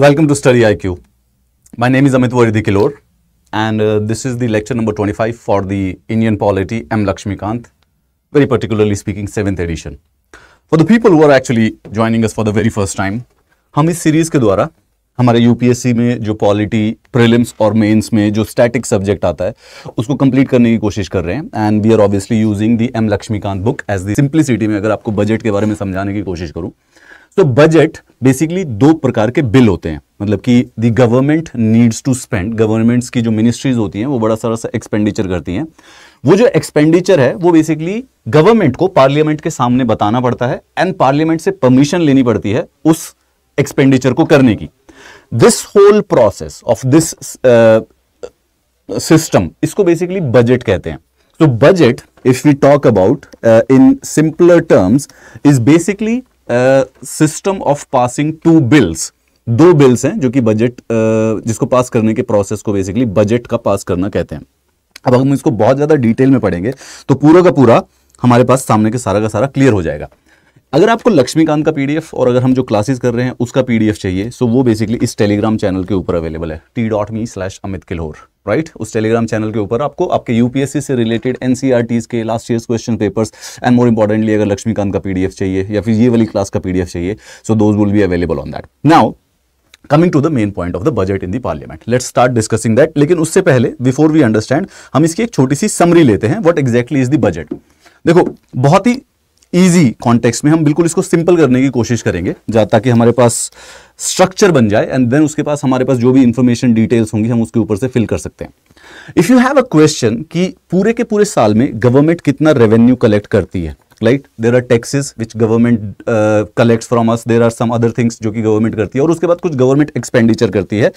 Welcome to study I Q my name is Amit वरिदी Kilor and this is the lecture number twenty five for the Indian polity M Laxmikanth very particularly speaking seventh edition for the people who are actually joining for the very first time हम इस series के द्वारा हमारे UPSC में जो polity prelims और mains में जो स्टैटिक सब्जेक्ट आता है उसको कंप्लीट करने की कोशिश कर रहे हैं and we are obviously using the M Laxmikanth book as the में अगर आपको बजट के बारे में समझाने की कोशिश करूँ तो बजट बेसिकली दो प्रकार के बिल होते हैं मतलब कि the government needs to spend governments की जो मिनिस्ट्रीज होती हैं वो बड़ा सारा सा एक्सपेंडिचर करती हैं वो जो एक्सपेंडिचर है वो बेसिकली गवर्नमेंट को पार्लियामेंट के सामने बताना पड़ता है एंड पार्लियामेंट से परमिशन लेनी पड़ती है उस एक्सपेंडिचर को करने की this whole process of this system इसको बेसिकली बजट कहते हैं तो budget if we talk about in simpler terms is basically system of passing two bills दो बिल्स हैं जो कि बजट जिसको पास करने के प्रोसेस को बेसिकली बजट का पास करना कहते हैं अब हम इसको बहुत ज़्यादा डिटेल में पढ़ेंगे तो पूरा का पूरा हमारे पास सामने के सारा का सारा क्लियर हो जाएगा अगर आपको लक्ष्मीकांत का पीडीएफ और अगर हम जो क्लासेस कर रहे हैं उसका पीडीएफ चाहिए सो वो बेसिकली इस टेलीग्राम चैनल के ऊपर अवेलेबल है T dot me slash Amit Kilor right उस टेलीग्राम चैनल के ऊपर आपको आपके यूपीएससी से रिलेटेड एनसीआरटीज e के last year question papers and more importantly अगर लक्ष्मीकांत का पीडीएफ चाहिए या फिर ये वाली क्लास का पीडीएफ चाहिए so those will be available on that now coming to the main point of the budget in the parliament let start discussing that लेकिन उससे पहले बिफोर वी अंडरस्टैंड हम इसकी एक छोटी सी समरी लेते हैं what exactly is the budget देखो बहुत ही इजी कॉन्टेक्स्ट में हम बिल्कुल इसको सिंपल करने की कोशिश करेंगे ताकि हमारे पास स्ट्रक्चर बन जाए एंड देन उसके पास हमारे पास जो भी इंफॉर्मेशन डिटेल्स होंगी हम उसके ऊपर से फिल कर सकते हैं if you have a question कि पूरे के पूरे साल में गवर्नमेंट कितना रेवेन्यू कलेक्ट करती है right there are taxes which government collects from us there are some other things जो कि गवर्नमेंट करती है और उसके बाद कुछ गवर्नमेंट एक्सपेंडिचर करती है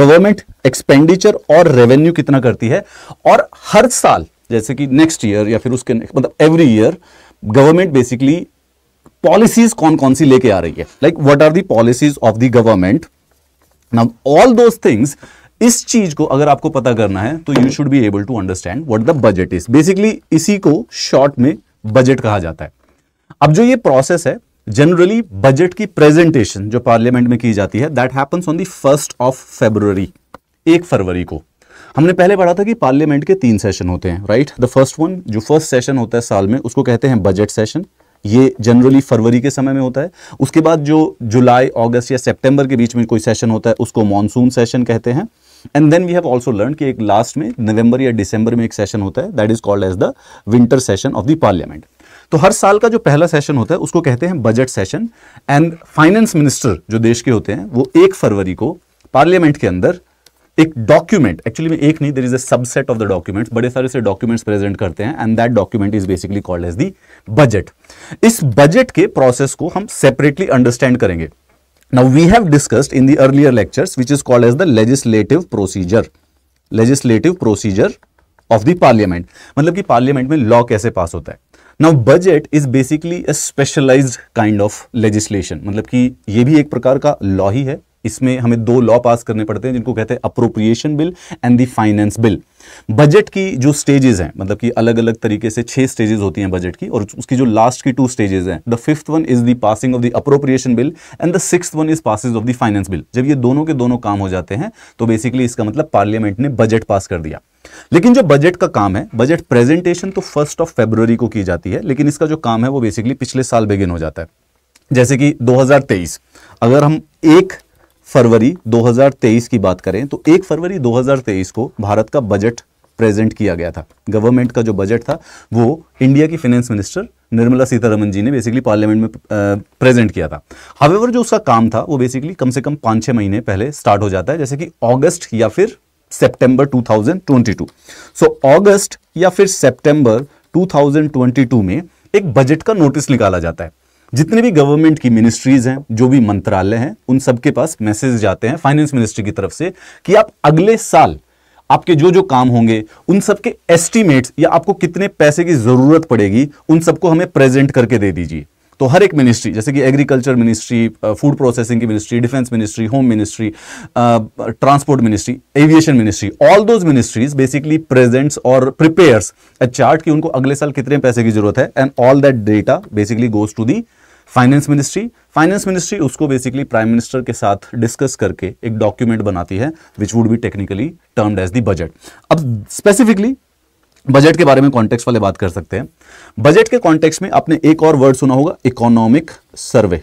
गवर्नमेंट एक्सपेंडिचर और रेवेन्यू कितना करती है और हर साल जैसे कि नेक्स्ट ईयर या फिर उसके मतलब every year government basically policies कौन कौन सी लेके आ रही है like what are the policies of the government now all those things इस चीज को अगर आपको पता करना है तो you should be able to understand what the budget is basically इसी को शॉर्ट में बजट कहा जाता है अब जो ये प्रोसेस है जनरली बजट की प्रेजेंटेशन जो पार्लियामेंट में की जाती है that happens on the first of February एक फरवरी को हमने पहले पढ़ा था कि पार्लियामेंट के तीन सेशन होते हैं राइट द फर्स्ट वन जो फर्स्ट सेशन होता है साल में उसको कहते हैं बजट सेशन ये जनरली फरवरी के समय में होता है उसके बाद जो जुलाई अगस्त या सितंबर के बीच में कोई सेशन होता है उसको मानसून सेशन कहते हैं and then we have also learn कि एक लास्ट में नवंबर या दिसंबर में एक सेशन होता है that is called as the winter session of the parliament तो हर साल का जो पहला सेशन होता है उसको कहते हैं budget session and finance minister जो देश के होते हैं वो एक फरवरी को पार्लियामेंट के अंदर एक डॉक्यूमेंट एक्चुअली में एक नहीं there is a subset of the document बड़े सारे से डॉक्यूमेंट्स प्रेजेंट करते हैं and that document is basically called as the budget इस बजट के प्रोसेस को हम सेपरेटली अंडरस्टैंड करेंगे now we have discussed in the earlier lectures which is called as the legislative procedure legislative procedure of the parliament मतलब कि parliament में law कैसे pass होता है now budget is basically a specialised kind of legislation मतलब कि ये भी एक प्रकार का लॉ ही है इसमें हमें दो लॉ पास करने पड़ते हैं जिनको कहते हैं appropriation bill and the finance bill budget की जो स्टेजेस हैं मतलब कि अलग अलग तरीके से छह स्टेजेस होती हैं बजट की और उसकी जो लास्ट की टू स्टेजेस हैं the fifth one is the passing of the appropriation bill and the six one is passing of the finance bill जब ये दोनों के दोनों काम हो जाते हैं तो बेसिकली इसका मतलब पार्लियामेंट ने बजट पास कर दिया लेकिन जो बजट का काम है बजट प्रेजेंटेशन तो फर्स्ट ऑफ फेब्रवरी को की जाती है लेकिन इसका जो काम है वो बेसिकली पिछले साल बिगिन हो जाता है जैसे कि 2023 अगर हम एक फरवरी 2023 की बात करें तो एक फरवरी 2023 को भारत का बजट प्रेजेंट किया गया था गवर्नमेंट का जो बजट था वो इंडिया की फाइनेंस मिनिस्टर निर्मला सीतारमन जी ने बेसिकली पार्लियामेंट में प्रेजेंट किया था हावेवर जो उसका काम था वो बेसिकली कम से कम पाँच छः महीने पहले स्टार्ट हो जाता है जैसे कि ऑगस्ट या फिर सितंबर टू सो ऑगस्ट या फिर सितंबर टू में एक बजट का नोटिस निकाला जाता है जितने भी गवर्नमेंट की मिनिस्ट्रीज हैं जो भी मंत्रालय हैं उन सबके पास मैसेज जाते हैं फाइनेंस मिनिस्ट्री की तरफ से कि आप अगले साल आपके जो जो काम होंगे उन सबके एस्टिमेट्स या आपको कितने पैसे की ज़रूरत पड़ेगी उन सबको हमें प्रेजेंट करके दे दीजिए तो हर एक मिनिस्ट्री जैसे कि एग्रीकल्चर मिनिस्ट्री फूड प्रोसेसिंग की ministry defence ministry home ministry transport ministry aviation ministry all those ministries basically presents और प्रिपेयर्स अ चार्ट कि उनको अगले साल कितने पैसे की जरूरत है and all that data basically goes to the finance ministry finance ministry उसको बेसिकली प्राइम मिनिस्टर के साथ डिस्कस करके एक डॉक्यूमेंट बनाती है which would be technically termed as the budget अब स्पेसिफिकली बजट के बारे में कॉन्टेक्स्ट वाले बात कर सकते हैं बजट के कॉन्टेक्स्ट में आपने एक और वर्ड सुना होगा इकोनॉमिक सर्वे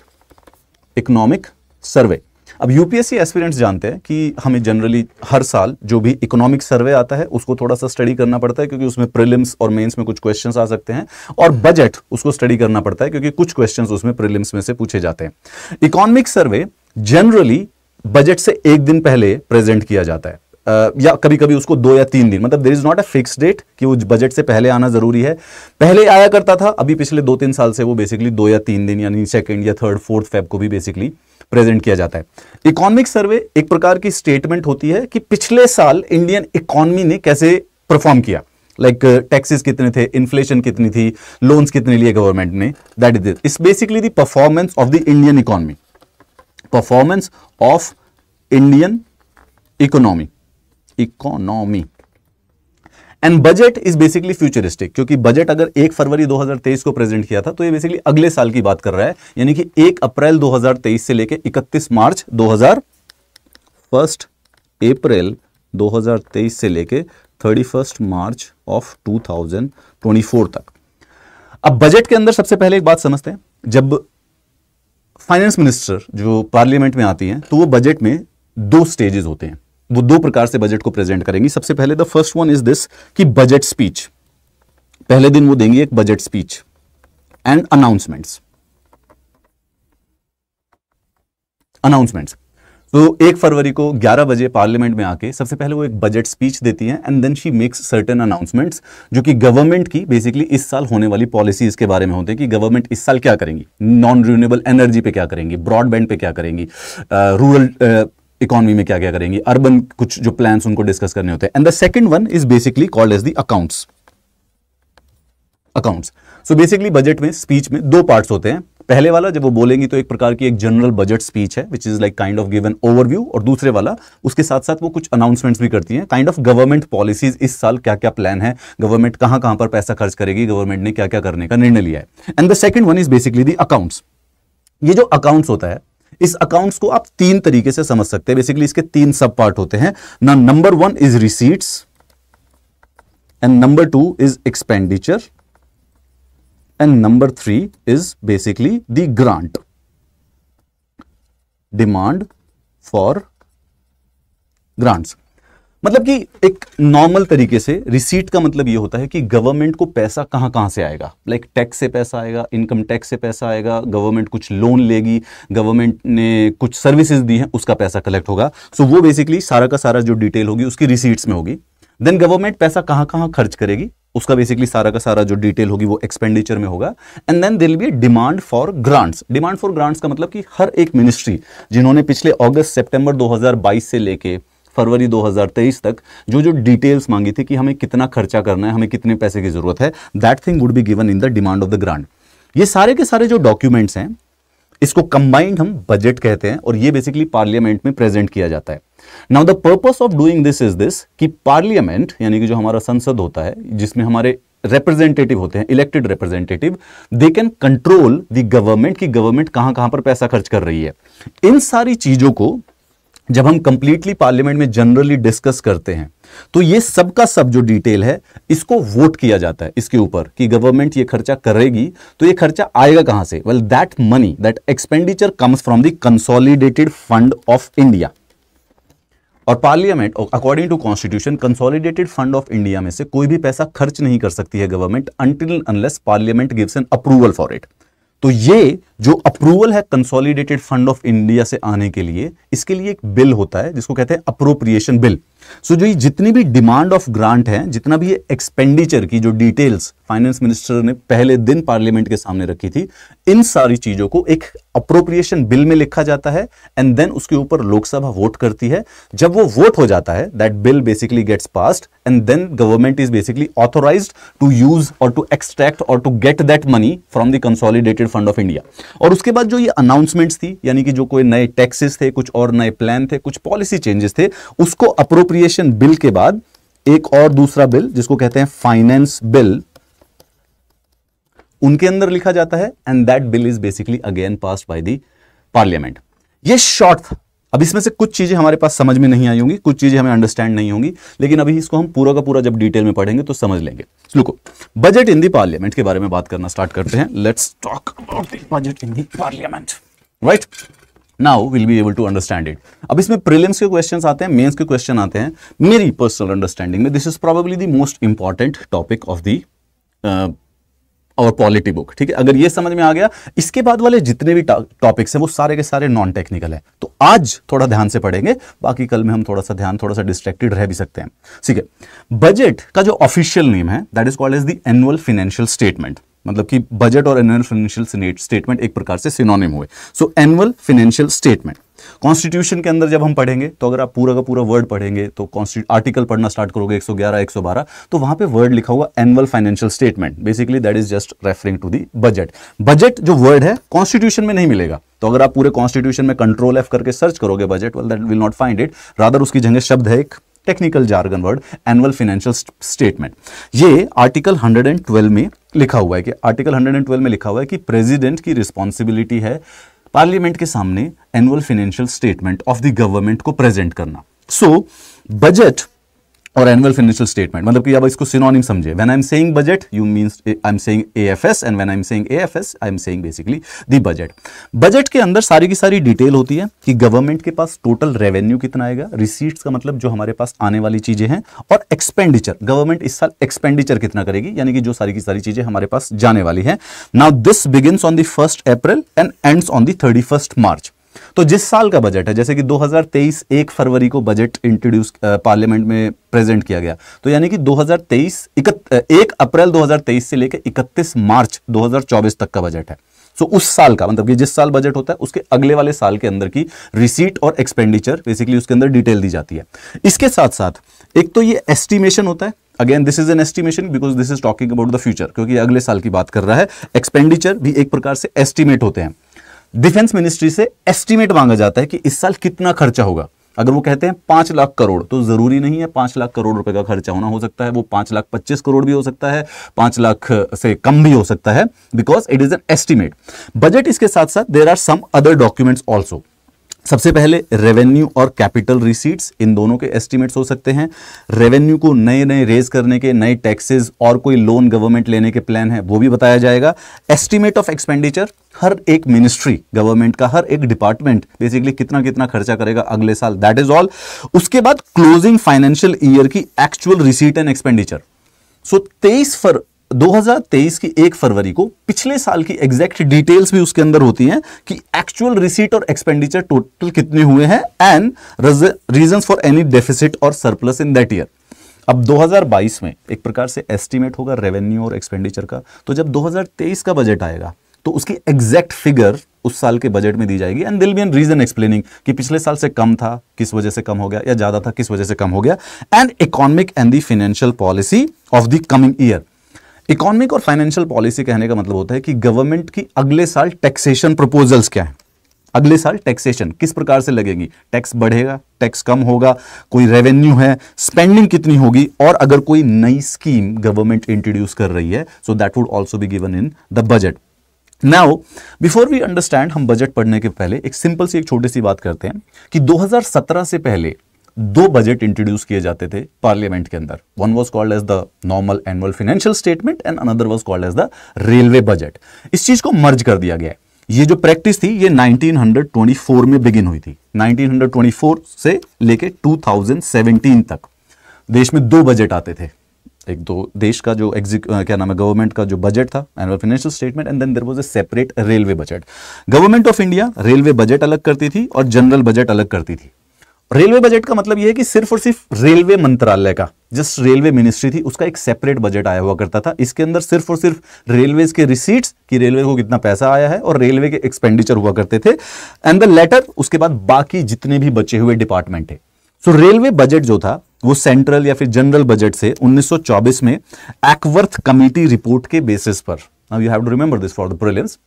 इकोनॉमिक सर्वे अब यूपीएससी एस्पिरेंट्स जानते हैं कि हमें जनरली हर साल जो भी इकोनॉमिक सर्वे आता है उसको थोड़ा सा स्टडी करना पड़ता है क्योंकि उसमें प्रिलिम्स और मेंस में कुछ क्वेश्चंस आ सकते हैं और बजट उसको स्टडी करना पड़ता है क्योंकि कुछ क्वेश्चन उसमें प्रिलिम्स में से पूछे जाते हैं इकोनॉमिक सर्वे जनरली बजट से एक दिन पहले प्रेजेंट किया जाता है Uh, या कभी कभी उसको दो या तीन दिन मतलब there is not a fix date कि वो बजट से पहले आना ज़रूरी है पहले आया करता था अभी पिछले दो तीन साल से वो बेसिकली दो या तीन दिन यानी सेकेंड या थर्ड फोर्थ फेब को भी बेसिकली प्रेजेंट किया जाता है इकोनॉमिक सर्वे एक प्रकार की स्टेटमेंट होती है कि पिछले साल इंडियन इकोनॉमी ने कैसे परफॉर्म किया लाइक like, टैक्सेस uh, कितने थे इन्फ्लेशन कितनी थी लोन्स कितने लिए गवर्नमेंट ने that is its basically the performance of the Indian economy performance of Indian economy economy and budget is basically futuristic क्योंकि बजट अगर एक फरवरी 2023 को प्रेजेंट किया था तो ये बेसिकली अगले साल की बात कर रहा है यानी कि एक अप्रैल 2023 से लेकर 31 मार्च 2000 फर्स्ट अप्रैल 2023 से लेके 31 मार्च ऑफ 2024 तक अब बजट के अंदर सबसे पहले एक बात समझते हैं जब फाइनेंस मिनिस्टर जो पार्लियामेंट में आती हैं तो वो बजट में दो स्टेजेस होते हैं वो दो प्रकार से बजट को प्रेजेंट करेंगी सबसे पहले the first one is this कि बजट स्पीच पहले दिन वो देंगी एक budget speech and announcements announcements तो एक फरवरी को 11 बजे पार्लियामेंट में आके सबसे पहले वो एक बजट स्पीच देती हैं and then she makes certain announcements जो कि गवर्नमेंट की बेसिकली इस साल होने वाली पॉलिसीज के बारे में होते हैं कि गवर्नमेंट इस साल क्या करेंगी नॉन रिन्यूएबल एनर्जी पे क्या करेंगी ब्रॉडबैंड पे क्या करेंगी रूरल uh, इकोनॉमी में क्या क्या करेंगी अर्बन कुछ जो प्लान उनको डिस्कस करने होते हैं and the second one is basically called as the accounts accounts so basically budget में स्पीच में दो पार्ट होते हैं पहले वाला जब वो बोलेंगी तो एक प्रकार की एक जनरल बजट स्पीच है which is like kind of given overview और दूसरे वाला उसके साथ साथ वो कुछ अनाउंसमेंट्स भी करती हैं काइंड ऑफ गवर्नमेंट पॉलिसीज इस साल क्या क्या प्लान है गवर्नमेंट कहां कहां पर पैसा खर्च करेगी गवर्नमेंट ने क्या क्या करने का निर्णय लिया है and the second one is basically the accounts ये जो अकाउंट्स होता है इस अकाउंट्स को आप तीन तरीके से समझ सकते हैं बेसिकली इसके तीन सब पार्ट होते हैं ना number one is receipts and number two is expenditure and number three is basically the grant demand for grants मतलब कि एक नॉर्मल तरीके से रिसीट का मतलब ये होता है कि गवर्नमेंट को पैसा कहाँ कहाँ से आएगा लाइक टैक्स से पैसा आएगा इनकम टैक्स से पैसा आएगा गवर्नमेंट कुछ लोन लेगी गवर्नमेंट ने कुछ सर्विसेज दी हैं उसका पैसा कलेक्ट होगा सो so, वो बेसिकली सारा का सारा जो डिटेल होगी उसकी रिसीट्स में होगी देन गवर्नमेंट पैसा कहाँ कहाँ खर्च करेगी उसका बेसिकली सारा का सारा जो डिटेल होगी वो एक्सपेंडिचर में होगा and then will be demand for grants demand for grants का मतलब कि हर एक मिनिस्ट्री जिन्होंने पिछले अगस्त सितंबर 2022 से लेके फरवरी 2023 तक जो जो डिटेल्स मांगी थी कि हमें कितना खर्चा करना है हमें कितने पैसे की जरूरत है that thing would be given in the demand of the grand ये सारे के सारे जो डॉक्यूमेंट्स हैं इसको कंबाइंड हम बजट कहते हैं और ये बेसिकली पार्लियामेंट में प्रेजेंट किया जाता है now the purpose of doing this is this कि पार्लियामेंट यानी कि जो हमारा संसद होता है जिसमें हमारे रिप्रेजेंटेटिव होते हैं elected representative they can control the government की गवर्नमेंट कहां कहां पर पैसा खर्च कर रही है इन सारी चीजों को जब हम कंप्लीटली पार्लियामेंट में जनरली डिस्कस करते हैं तो ये सब का सब जो डिटेल है इसको वोट किया जाता है इसके ऊपर कि गवर्नमेंट ये खर्चा करेगी तो ये खर्चा आएगा कहां से well that money that expenditure comes from the consolidated fund of India और parliament according to constitution consolidated fund of India में से कोई भी पैसा खर्च नहीं कर सकती है government until unless parliament gives an approval for it तो ये जो अप्रूवल है कंसोलिडेटेड फंड ऑफ इंडिया से आने के लिए इसके लिए एक बिल होता है जिसको कहते हैं अप्रोप्रिएशन बिल सो so, जो ये जितनी भी डिमांड ऑफ ग्रांट है जितना भी ये एक्सपेंडिचर की जो डिटेल्स फाइनेंस मिनिस्टर ने पहले दिन पार्लियामेंट के सामने रखी थी इन सारी चीजों को एक अप्रोप्रिएशन बिल में लिखा जाता है एंड देन उसके ऊपर लोकसभा वोट करती है जब वो वोट हो जाता है that bill basically gets passed and then government is basically authorise to use और टू एक्सट्रैक्ट और to get that money from the consolidated fund of India और उसके बाद जो ये अनाउंसमेंट्स थी यानी कि जो कोई नए टैक्सेस थे कुछ और नए प्लान थे कुछ पॉलिसी चेंजेस थे उसको अप्रोप्रिएट एप्रोप्रिएशन बिल के बाद एक और दूसरा बिल जिसको कहते हैं फाइनेंस बिल उनके अंदर लिखा जाता है and that bill is basically again pass by the parliament ये शॉर्ट था अब इसमें से कुछ चीजें हमारे पास समझ में नहीं आई होंगी कुछ चीजें हमें अंडरस्टैंड नहीं होंगी लेकिन अभी इसको हम पूरा का पूरा जब डिटेल में पढ़ेंगे तो समझ लेंगे लुको बजट इन दी पार्लियामेंट के बारे में बात करना स्टार्ट करते हैं let's talk about the budget in the parliament right now will be able to understand it अब इसमें प्रीलिम्स के क्वेश्चन आते हैं मेंस के क्वेश्चन आते हैं मेरी पर्सनल अंडरस्टैंडिंग में this is probably the most important topic of the और पॉलिटी बुक ठीक है अगर ये समझ में आ गया इसके बाद वाले जितने भी टॉपिक्स हैं वो सारे के सारे नॉन टेक्निकल है तो आज थोड़ा ध्यान से पढ़ेंगे बाकी कल में हम थोड़ा सा ध्यान थोड़ा सा डिस्ट्रैक्टेड रह भी सकते हैं ठीक है बजट का जो ऑफिशियल नेम है that is called as the annual financial statement मतलब कि बजट और एनुअल फाइनेंशियल स्टेटमेंट एक प्रकार से सिनोनिम हुए so annual financial statement constitution के अंदर जब हम पढ़ेंगे तो अगर आप पूरा का पूरा वर्ड पढ़ेंगे तो आर्टिकल पढ़ना स्टार्ट करोगे 111 112 तो वहां पे वर्ड लिखा हुआ annual financial statement basically that is just referring to the budget budget जो वर्ड है कॉन्स्टिट्यूशन में नहीं मिलेगा तो अगर आप पूरे कॉन्स्टिट्यूशन में कंट्रोल एफ करके सर्च करोगे budget well that will not find it rather उसकी जगह शब्द है एक technical jargon word annual financial statement ये आर्टिकल 112 में लिखा हुआ है कि आर्टिकल 112 में लिखा हुआ है कि प्रेसिडेंट की रिस्पॉन्सिबिलिटी है पार्लियामेंट के सामने annual financial statement of the government को प्रेजेंट करना सो so, बजट और एनुअल फाइनेंशियल स्टेटमेंट मतलब कि अब इसको सिनोनिम समझे when I am saying budget you means I am saying AFS and when I am saying AFS I am saying basically the budget budget के अंदर सारी की सारी डिटेल होती है कि गवर्नमेंट के पास टोटल रेवेन्यू कितना आएगा रिसीट्स का मतलब जो हमारे पास आने वाली चीजें हैं और एक्सपेंडिचर गवर्नमेंट इस साल एक्सपेंडिचर कितना करेगी यानी कि जो सारी की सारी चीजें हमारे पास जाने वाली है now this begin on the first April and end on the thirty March तो जिस साल का बजट है जैसे कि 2023 एक फरवरी को बजट इंट्रोड्यूस पार्लियामेंट में प्रेजेंट किया गया तो यानी कि 2023 एक अप्रैल 2023 से लेकर 31 मार्च 2024 तक का बजट है तो उस साल का मतलब कि जिस साल बजट होता है उसके अगले वाले साल के अंदर की रिसीट और एक्सपेंडिचर बेसिकली उसके अंदर डिटेल दी जाती है इसके साथ साथ एक तो ये एस्टिमेशन होता है again this is an estimation because this is talking about the future क्योंकि अगले साल की बात कर रहा है एक्सपेंडिचर भी एक प्रकार से एस्टिमेट होते हैं डिफेंस मिनिस्ट्री से एस्टिमेट मांगा जाता है कि इस साल कितना खर्चा होगा अगर वो कहते हैं पांच लाख करोड़ तो जरूरी नहीं है पांच लाख करोड़ रुपए का खर्चा होना हो सकता है वो पांच लाख पच्चीस करोड़ भी हो सकता है पांच लाख से कम भी हो सकता है because it is an estimate budget इसके साथ साथ there are some other documents also सबसे पहले रेवेन्यू और कैपिटल रिसीट्स इन दोनों के एस्टिमेट्स हो सकते हैं रेवेन्यू को नए नए रेज करने के नए टैक्सेस और कोई लोन गवर्नमेंट लेने के प्लान है वो भी बताया जाएगा एस्टिमेट ऑफ एक्सपेंडिचर हर एक मिनिस्ट्री गवर्नमेंट का हर एक डिपार्टमेंट बेसिकली कितना कितना खर्चा करेगा अगले साल दैट इज ऑल उसके बाद क्लोजिंग फाइनेंशियल ईयर की actual receipt and expenditure so तेईस फर 2023 की एक फरवरी को पिछले साल की एग्जैक्ट डिटेल्स भी उसके अंदर होती हैं कि एक्चुअल रिसीट और एक्सपेंडिचर टोटल कितने हुए हैं and reasons for any deficit और सरप्लस इन दैट ईयर अब 2022 में एक प्रकार से एस्टिमेट होगा रेवेन्यू और एक्सपेंडिचर का तो जब 2023 का बजट आएगा तो उसकी एग्जैक्ट फिगर उस साल के बजट में दी जाएगी एंड दिल बी एन रीजन एक्सप्लेनिंग कि पिछले साल से कम था किस वजह से कम हो गया या ज्यादा था किस वजह से कम हो गया and economic and the financial policy of the coming year economic और फाइनेंशियल पॉलिसी कहने का मतलब होता है कि गवर्नमेंट की अगले साल टैक्सेशन प्रपोजल्स क्या है अगले साल टैक्सेशन किस प्रकार से लगेगी टैक्स बढ़ेगा टैक्स कम होगा कोई रेवेन्यू है स्पेंडिंग कितनी होगी और अगर कोई नई स्कीम गवर्नमेंट इंट्रोड्यूस कर रही है so that would also be given in the budget now before we understand हम बजट पढ़ने के पहले एक सिंपल सी एक छोटी सी बात करते हैं कि 2017 से पहले दो बजट इंट्रोड्यूस किए जाते थे पार्लियामेंट के अंदर one was called as the normal annual financial statement and another was called as the railway budget इस चीज को मर्ज कर दिया गया ये जो प्रैक्टिस थी ये 1924 में बिगिन हुई थी 1924 से लेके 2017 तक देश में दो बजट आते थे एक दो देश का जो क्या नाम है गवर्नमेंट का जो बजट था annual financial statement and then there was a separate railway budget government of India railway budget अलग करती थी और जनरल बजट अलग करती थी रेलवे बजट का मतलब यह है कि सिर्फ और सिर्फ रेलवे मंत्रालय का जस्ट रेलवे मिनिस्ट्री थी उसका एक सेपरेट बजट आया हुआ करता था इसके अंदर सिर्फ और सिर्फ रेलवे के रिसीट्स कि रेलवे को कितना पैसा आया है और रेलवे के एक्सपेंडिचर हुआ करते थे एंड द लेटर उसके बाद बाकी जितने भी बचे हुए डिपार्टमेंट है सो रेलवे बजट जो था वो सेंट्रल या फिर जनरल बजट से 1924 में एक्वर्थ कमिटी रिपोर्ट के बेसिस पर you have to remember this for the prelims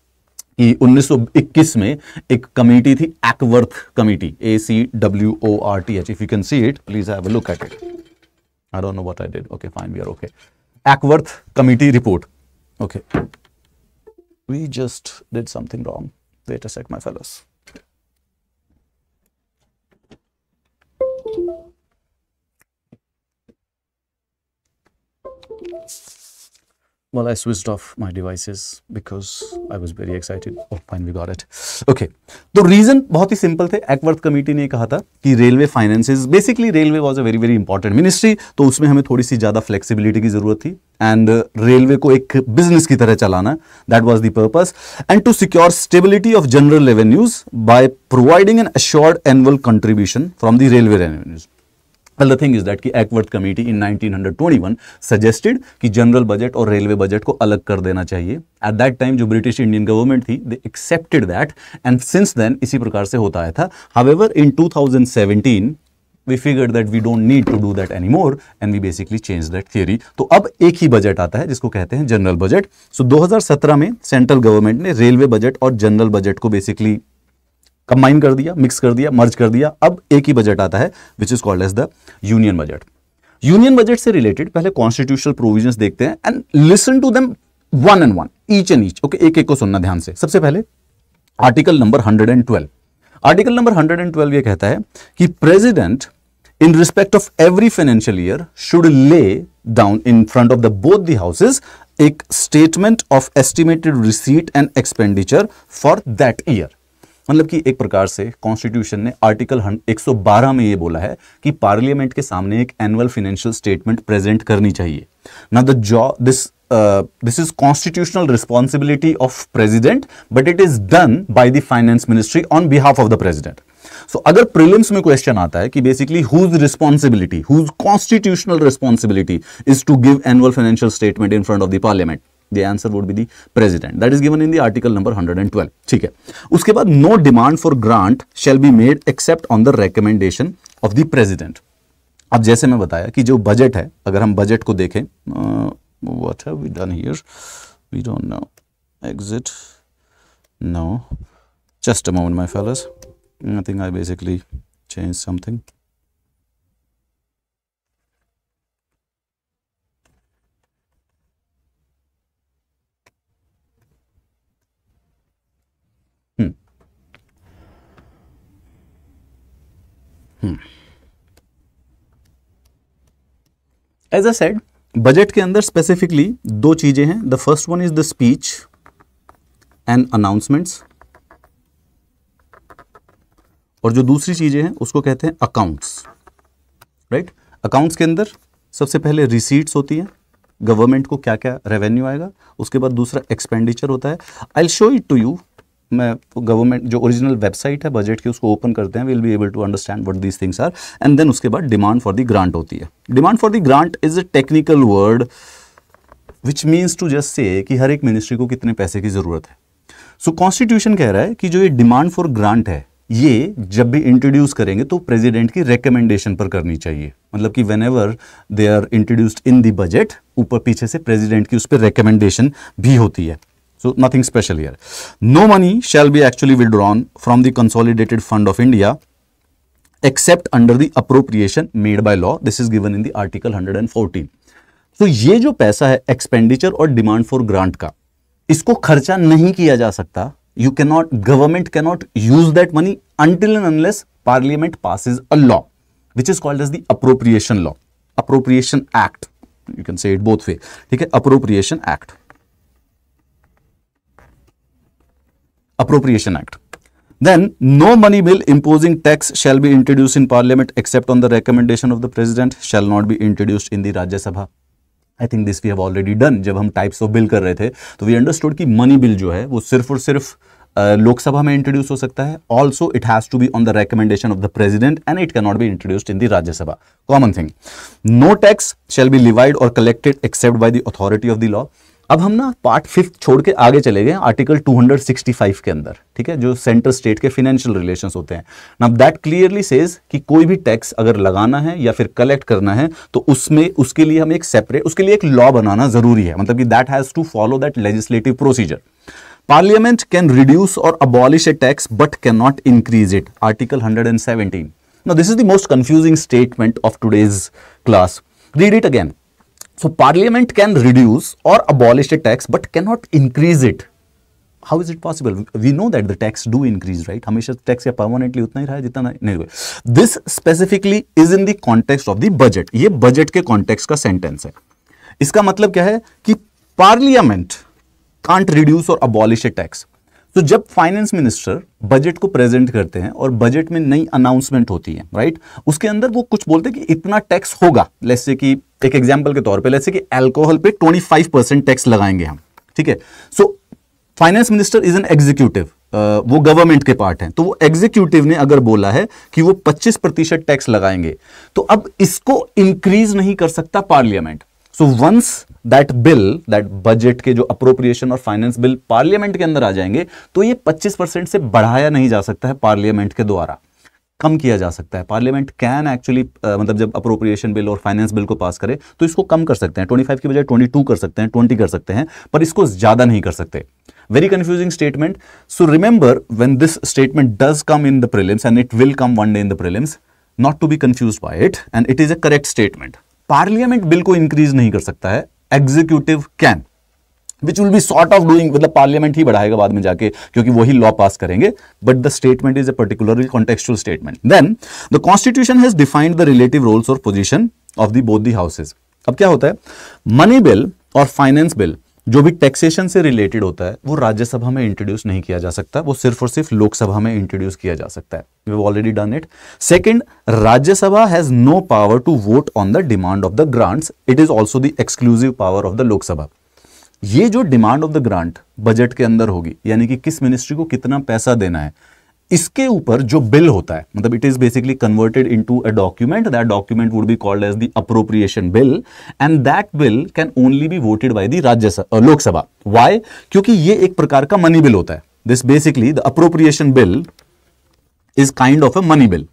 कि 1921 में एक कमेटी थी Acworth committee A C W O R T H if you can see it please have look at it I don't know what I did okay fine we are okay Acworth committee report okay just did something wrong wait a set my fellows Thank you. well, I switched off my devices because I was very excited. Oh, fine, we got it. Okay. तो reason बहुत ही simple थे Acworth committee ने कहा था कि railway finances basically railway was a very very important ministry तो उसमें हमें थोड़ी सी ज़्यादा फ्लेक्सिबिलिटी की जरूरत थी एंड रेलवे को एक बिजनेस की तरह चलाना that was the purpose and to secure stability of general revenues by providing an assured annual contribution from the railway revenues Well, the thing is that कि एक्वर्थ कमेटी इन 1921 सजेस्टेड कि general budget और railway budget को अलग कर देना चाहिए at that time जो British Indian government थी they accepted that and since then इसी प्रकार से होता आया था however in 2017 we figure that we don't need to do that any more and we basically change that theory तो अब एक ही बजट आता है जिसको कहते हैं जनरल बजट सो दो हजार सत्रह में सेंट्रल गवर्नमेंट ने रेलवे बजट और जनरल बजट को बेसिकली कंबाइन कर दिया मिक्स कर दिया मर्ज कर दिया अब एक ही बजट आता है which is called as the union budget union budget से रिलेटेड पहले कॉन्स्टिट्यूशनल प्रोविजन देखते हैं and listen to them one and one each and each okay एक एक को सुनना ध्यान से सबसे पहले article number hundred and twelve article number hundred and twelve यह कहता है कि president in respect of every financial year should lay down in front of the both the एक statement of estimated receipt and expenditure for that year मतलब कि एक प्रकार से कॉन्स्टिट्यूशन ने आर्टिकल 112 में ये बोला है कि पार्लियामेंट के सामने एक एनुअल फाइनेंशियल स्टेटमेंट प्रेजेंट करनी चाहिए ना the jaw this this is constitutional responsibility of president but it is done by the finance ministry on behalf of the president so, अगर प्रीलिम्स में क्वेश्चन आता है कि basically whose responsibility whose constitutional responsibility is to give annual financial statement in front of the parliament the answer would be the president that is given in the article number 112 ठीक है उसके बाद no demand for grant shall be made except on the recommendation of the president अब जैसे मैं बताया कि जो बजट है अगर हम बजट को देखें what have we done here we don't know exit no just a moment my fellas I think I basically changed something as a said budget के अंदर स्पेसिफिकली दो चीजें हैं the first one is the speech and announcements और जो दूसरी चीजें हैं उसको कहते हैं अकाउंट्स राइट अकाउंट्स के अंदर सबसे पहले रिसीट्स होती हैं गवर्नमेंट को क्या क्या रेवेन्यू आएगा उसके बाद दूसरा एक्सपेंडिचर होता है I show it to you मैं गवर्नमेंट जो ओरिजिनल वेबसाइट है बजट की उसको ओपन करते हैं will be able to understand what these things are and then उसके बाद डिमांड फॉर दी ग्रांट होती है demand for the grant is a technical word which means to just say कि हर एक मिनिस्ट्री को कितने पैसे की ज़रूरत है सो so, कॉन्स्टिट्यूशन कह रहा है कि जो ये डिमांड फॉर ग्रांट है ये जब भी इंट्रोड्यूस करेंगे तो प्रेसिडेंट की रिकमेंडेशन पर करनी चाहिए मतलब कि whenever they are introduced in the budget ऊपर पीछे से प्रेसिडेंट की उस पर रिकमेंडेशन भी होती है So nothing special here. No money shall be actually withdrawn from the consolidated fund of India except under the appropriation made by law. This is given in the article 114. so ye jo paisa hai expenditure or demand for grant ka isko kharcha nahi kiya ja sakta you cannot government cannot use that money until and unless parliament passes a law which is called as the appropriation law appropriation act you can say it both way theek hai appropriation act Appropriation Act. Then, no money bill imposing tax shall be introduced in parliament except on the recommendation of the president shall not be introduced in the Rajya Sabha. I think this we have already done जब हम types of bill कर रहे थे तो we understood कि money bill जो है वो सिर्फ और सिर्फ लोकसभा में इंट्रोड्यूस हो सकता है also it has to be on the recommendation of the president and it can not be introduced in the Rajya Sabha common thing no tax shall be levied और collected except by the authority of the law अब हम ना part fifth छोड़ के आगे चले गए article 265 के अंदर ठीक है जो सेंट्रल स्टेट के फिनेंशियल रिलेशन होते हैं ना दैट क्लियरली सेज कि कोई भी टैक्स अगर लगाना है या फिर कलेक्ट करना है तो उसमें उसके लिए हम एक सेपरेट उसके लिए एक लॉ बनाना जरूरी है मतलब कि that has to follow that legislative procedure parliament can reduce और abolish a tax but can not increase it article and seventeen this is the most confusing statement of today's class read it again parliament can reduce और abolish abolish tax but but cannot increase it. How is it possible? We know that the tax do increase, right? हमेशा tax या permanently उतना ही रहा है जितना नहीं हुआ this specifically is in the context of the budget ये बजट के कॉन्टेक्स्ट का सेंटेंस है इसका मतलब क्या है कि पार्लियामेंट कांट रिड्यूस और अबॉलिश ए टैक्स तो जब फाइनेंस मिनिस्टर बजट को प्रेजेंट करते हैं और बजट में नई अनाउंसमेंट होती है राइट उसके अंदर वो कुछ बोलते हैं कि इतना टैक्स होगा जैसे कि एक एग्जाम्पल के तौर पर जैसे कि एल्कोहल पे 25 परसेंट टैक्स लगाएंगे हम ठीक है so finance minister is an executive वो गवर्नमेंट के पार्ट हैं तो वो एग्जीक्यूटिव ने अगर बोला है कि वो 25 प्रतिशत टैक्स लगाएंगे तो अब इसको इंक्रीज नहीं कर सकता parliament so once that bill that budget के जो अप्रोप्रिएशन और फाइनेंस बिल पार्लियामेंट के अंदर आ जाएंगे तो ये 25 परसेंट से बढ़ाया नहीं जा सकता है पार्लियामेंट के द्वारा कम किया जा सकता है पार्लियामेंट कैन एक्चुअली मतलब जब अप्रोप्रिएशन बिल और फाइनेंस बिल को पास करे तो इसको कम कर सकते हैं 25 की बजाय 22 कर सकते हैं 20 कर सकते हैं पर इसको ज़्यादा नहीं कर सकते very confusing statement so remember when this statement does come in the prelims and it will come one day in the prelims not to be confused by it and it is a correct statement parliament bill को increase नहीं कर सकता है executive can which will be sort of doing मतलब parliament ही बढ़ाएगा बाद में जाके क्योंकि वही लॉ पास करेंगे but the statement is a particularly contextual statement then the constitution has defined the relative roles और position of the both the houses अब क्या होता है मनी बिल और फाइनेंस बिल जो भी टैक्सेशन से रिलेटेड होता है वो राज्यसभा में इंट्रोड्यूस नहीं किया जा सकता वो सिर्फ और सिर्फ लोकसभा में इंट्रोड्यूस किया जा सकता है we already done it second Rajya Sabha has no power to vote on the demand of the grants it is also the exclusive power of the Lok Sabha ये जो demand of the grant budget के अंदर होगी यानी कि किस मिनिस्ट्री को कितना पैसा देना है इसके ऊपर जो बिल होता है मतलब it is basically converted into a document that document would be called as the appropriation bill and that bill can only be voted by the Rajya Lok Sabha Y क्योंकि ये एक प्रकार का मनी बिल होता है this basically the appropriation bill is kind of a money bill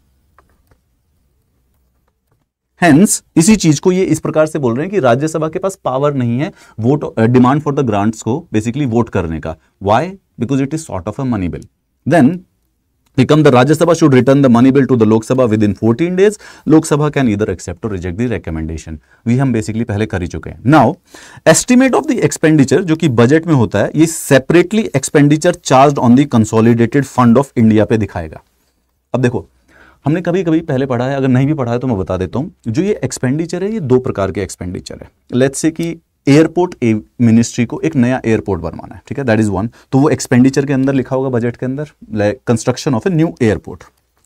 hence इसी चीज को ये इस प्रकार से बोल रहे हैं कि राज्यसभा के पास पावर नहीं है vote demand for the grants को बेसिकली वोट करने का why because it is sort of a money bill then become the Rajya Sabha should return the money bill to the Lok Sabha within 14 days. Lok Sabha can either accept or reject the recommendation. We हम basically पहले कर ही चुके हैं Now, estimate of the expenditure जो कि budget में होता है ये separately expenditure charged on the consolidated fund of India पे दिखाएगा अब देखो हमने कभी कभी पहले पढ़ा है अगर नहीं भी पढ़ा है तो मैं बता देता हूँ जो ये एक्सपेंडिचर है ये दो प्रकार के एक्सपेंडिचर है लेट्स से कि एयरपोर्ट मिनिस्ट्री को एक नया एयरपोर्ट बनवाना है ठीक है दैट इज वन तो वो एक्सपेंडिचर के अंदर लिखा होगा बजट के अंदर like construction of a new airport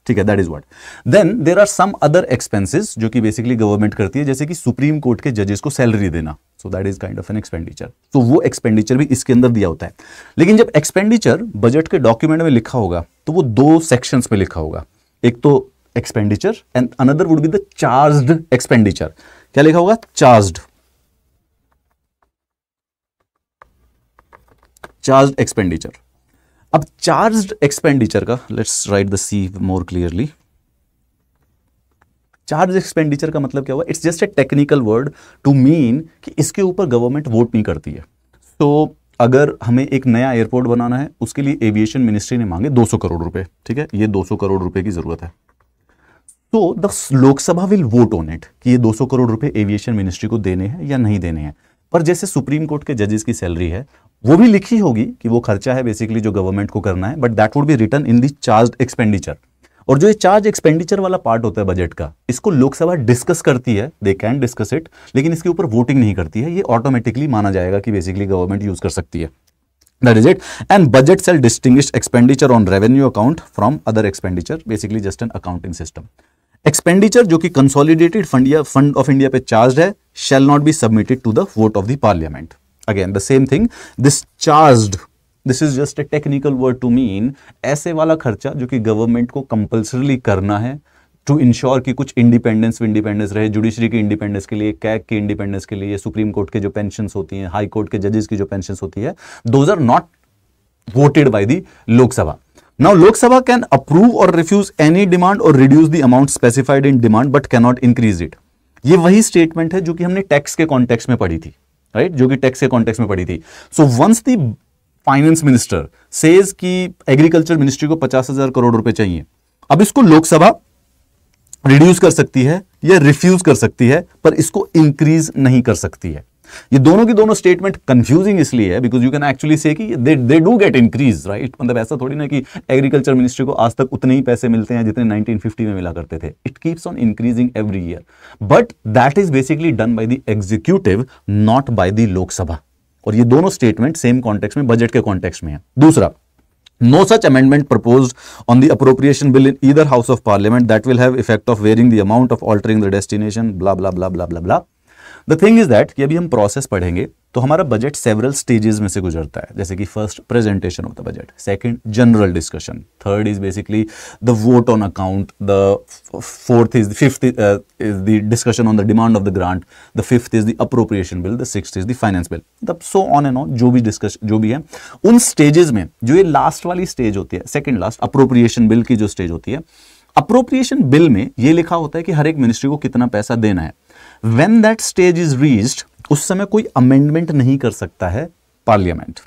ठीक है that is what then there are some other expenses जो कि बेसिकली गवर्नमेंट करती है जैसे कि सुप्रीम कोर्ट के जजेस को सैलरी देना so that is kind of an expenditure तो वो एक्सपेंडिचर भी इसके अंदर दिया होता है लेकिन जब एक्सपेंडिचर बजट के डॉक्यूमेंट में लिखा होगा तो वो दो सेक्शन में लिखा होगा एक तो expenditure and another would be the charge expenditure क्या लिखा होगा चार्ज चार्ज एक्सपेंडिचर अब चार्ज एक्सपेंडिचर का let's write the C more clearly charge expenditure का मतलब क्या हुआ it's just a technical word to mean कि इसके ऊपर गवर्नमेंट वोट नहीं करती है तो अगर हमें एक नया एयरपोर्ट बनाना है उसके लिए एविएशन मिनिस्ट्री ने मांगे 200 करोड़ रुपए ठीक है ये 200 करोड़ रुपए की जरूरत है तो the Lok Sabha will vote on it कि ये 200 करोड़ रुपए एविएशन मिनिस्ट्री को देने हैं या नहीं देने हैं पर जैसे सुप्रीम कोर्ट के जजेस की सैलरी है वो भी लिखी होगी कि वो खर्चा है बेसिकली जो गवर्नमेंट को करना है but that would be return in the charge expenditure और जो ये चार्ज एक्सपेंडिचर वाला पार्ट होता है बजट का इसको लोकसभा डिस्कस करती है दे कैन डिस्कस इट लेकिन इसके ऊपर वोटिंग नहीं करती है ये ऑटोमेटिकली माना जाएगा कि बेसिकली गवर्नमेंट यूज कर सकती है that is it and budget shall distinguish expenditure on revenue account from other expenditure basically just an accounting system expenditure जो कि कंसोलिडेटेड फंड ऑफ इंडिया पे चार्ज है shall not be submitted to the vote of the parliament again the same thing this charge this is just a technical word to mean ऐसे वाला खर्चा जो कि government को कंपल्सरली करना है टू इंश्योर कि कुछ इंडिपेंडेंस इंडिपेंडेंस रहे जुडिशरी की इंडिपेंडेंस के लिए कैक की इंडिपेंडेंस के लिए सुप्रीम कोर्ट के जो पेंशन होती हैं हाई कोर्ट के जजेस की जो पेंशन होती है those are not voted by the Lok Sabha now Lok Sabha can approve or refuse any demand or reduce the amount specified in demand but cannot increase it ये वही स्टेटमेंट है जो कि हमने टैक्स के कॉन्टेक्स में पढ़ी थी राइट जो कि टैक्स के कॉन्टेक्स में पड़ी थी so once the finance minister says कि एग्रीकल्चर मिनिस्ट्री को पचास हजार करोड़ रुपए चाहिए अब इसको लोकसभा रिड्यूस कर सकती है या रिफ्यूज कर सकती है पर इसको इंक्रीज नहीं कर सकती है ये दोनों की दोनों स्टेटमेंट कंफ्यूजिंग इसलिए है because you can actually say कि they they do get increase right मतलब ऐसा थोड़ी ना कि एग्रीकल्चर मिनिस्ट्री को आज तक उतने ही पैसे मिलते हैं जितने 1950 में मिला करते थे it keeps on increasing every year but that is basically done by the executive not by the Lok Sabha और ये दोनों स्टेटमेंट सेम कॉन्टेक्स में बजट के कॉन्टेक्स में है दूसरा no such amendment proposed on the appropriation bill in either house of parliament that will have effect of varying the amount of altering the destination blah blah blah blah blah blah the thing is that कि अभी हम process पढ़ेंगे तो हमारा budget several stages में से गुजरता है जैसे कि first presentation of the budget second general discussion third is basically the vote on account the fourth is fifth is the discussion on the demand of the grant the fifth is the appropriation bill the six is the finance bill मतलब so on and on जो भी discuss जो भी है उन stages में जो ये लास्ट वाली स्टेज होती है सेकेंड लास्ट अप्रोप्रिएशन बिल की जो स्टेज होती है अप्रोप्रिएशन बिल में ये लिखा होता है कि हर एक मिनिस्ट्री को कितना पैसा देना है when that stage is reached उस समय कोई अमेंडमेंट नहीं कर सकता है पार्लियामेंट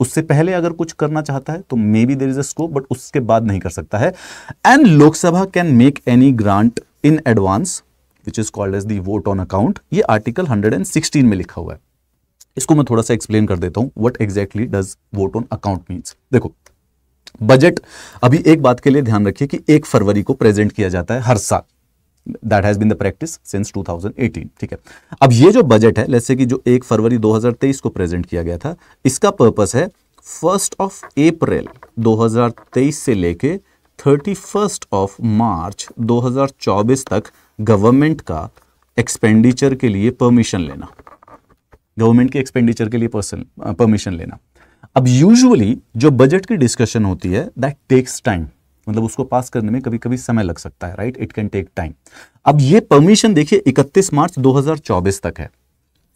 उससे पहले अगर कुछ करना चाहता है तो maybe there is a scope but उसके बाद नहीं कर सकता है and Lok Sabha can make any grant in advance which is called as the vote on account ये आर्टिकल 116 में लिखा हुआ है इसको मैं थोड़ा सा एक्सप्लेन कर देता हूं what exactly does vote on account means देखो बजट अभी एक बात के लिए ध्यान रखिए कि एक फरवरी को प्रेजेंट किया जाता है हर साल that has been the practice since 2018 ठीक है अब ये जो बजट है जैसे कि जो एक फरवरी 2023 को प्रेजेंट किया गया था इसका पर्पस है फर्स्ट ऑफ अप्रैल 2023 से लेके थर्टी फर्स्ट ऑफ मार्च 2024 तक गवर्नमेंट का एक्सपेंडिचर के लिए परमिशन लेना गवर्नमेंट के एक्सपेंडिचर के लिए परमिशन लेना अब यूजुअली जो बजट की डिस्कशन होती है दैट टेक्स टाइम मतलब उसको पास करने में कभी कभी समय लग सकता है right it can take time अब ये परमिशन देखिए 31 मार्च 2024 तक है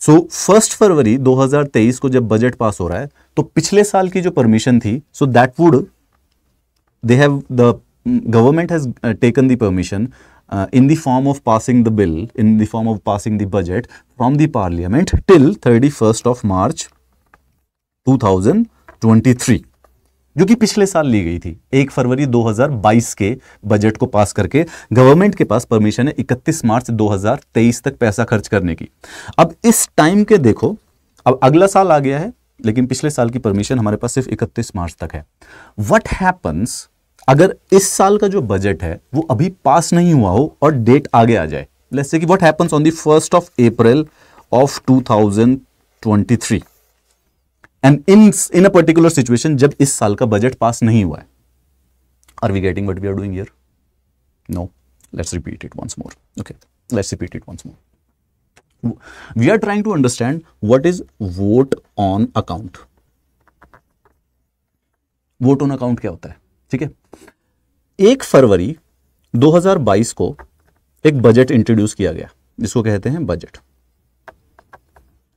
सो फर्स्ट फरवरी 2023 को जब बजट पास हो रहा है तो पिछले साल की जो परमिशन थी so that would they have the government has taken the permission in the form of passing the bill in the form of passing the budget from the parliament till thirty of March two जो कि पिछले साल ली गई थी एक फरवरी 2022 के budget को पास करके गवर्नमेंट के पास परमिशन है 31 मार्च 2023 तक पैसा खर्च करने की अब इस टाइम के देखो अब अगला साल आ गया है लेकिन पिछले साल की परमिशन हमारे पास सिर्फ 31 मार्च तक है वट हैपन्स अगर इस साल का जो बजट है वो अभी पास नहीं हुआ हो और डेट आगे आ जाए जैसे कि what happens on the first of April of two and in in a particular situation जब इस साल का बजट पास नहीं हुआ है are we getting what we are doing no let's repeat it once more okay let's repeat it once more we are trying to understand what is vote on account vote on account क्या होता है ठीक है एक फरवरी 2022 को एक budget introduce किया गया जिसको कहते हैं बजट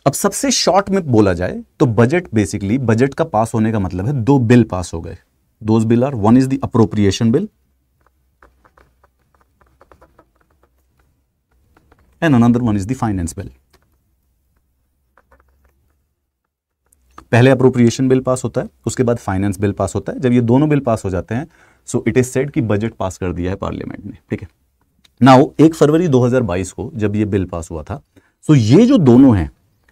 अब सबसे शॉर्ट में बोला जाए तो बजट बेसिकली बजट का पास होने का मतलब है दो बिल पास हो गए those bill are one is the appropriation bill and another one is the finance bill पहले अप्रोप्रिएशन बिल पास होता है उसके बाद फाइनेंस बिल पास होता है जब ये दोनों बिल पास हो जाते हैं सो इट इज सेड कि बजट पास कर दिया है पार्लियामेंट ने ठीक है नाउ एक फरवरी 2022 को जब ये बिल पास हुआ था सो ये जो दोनों हैं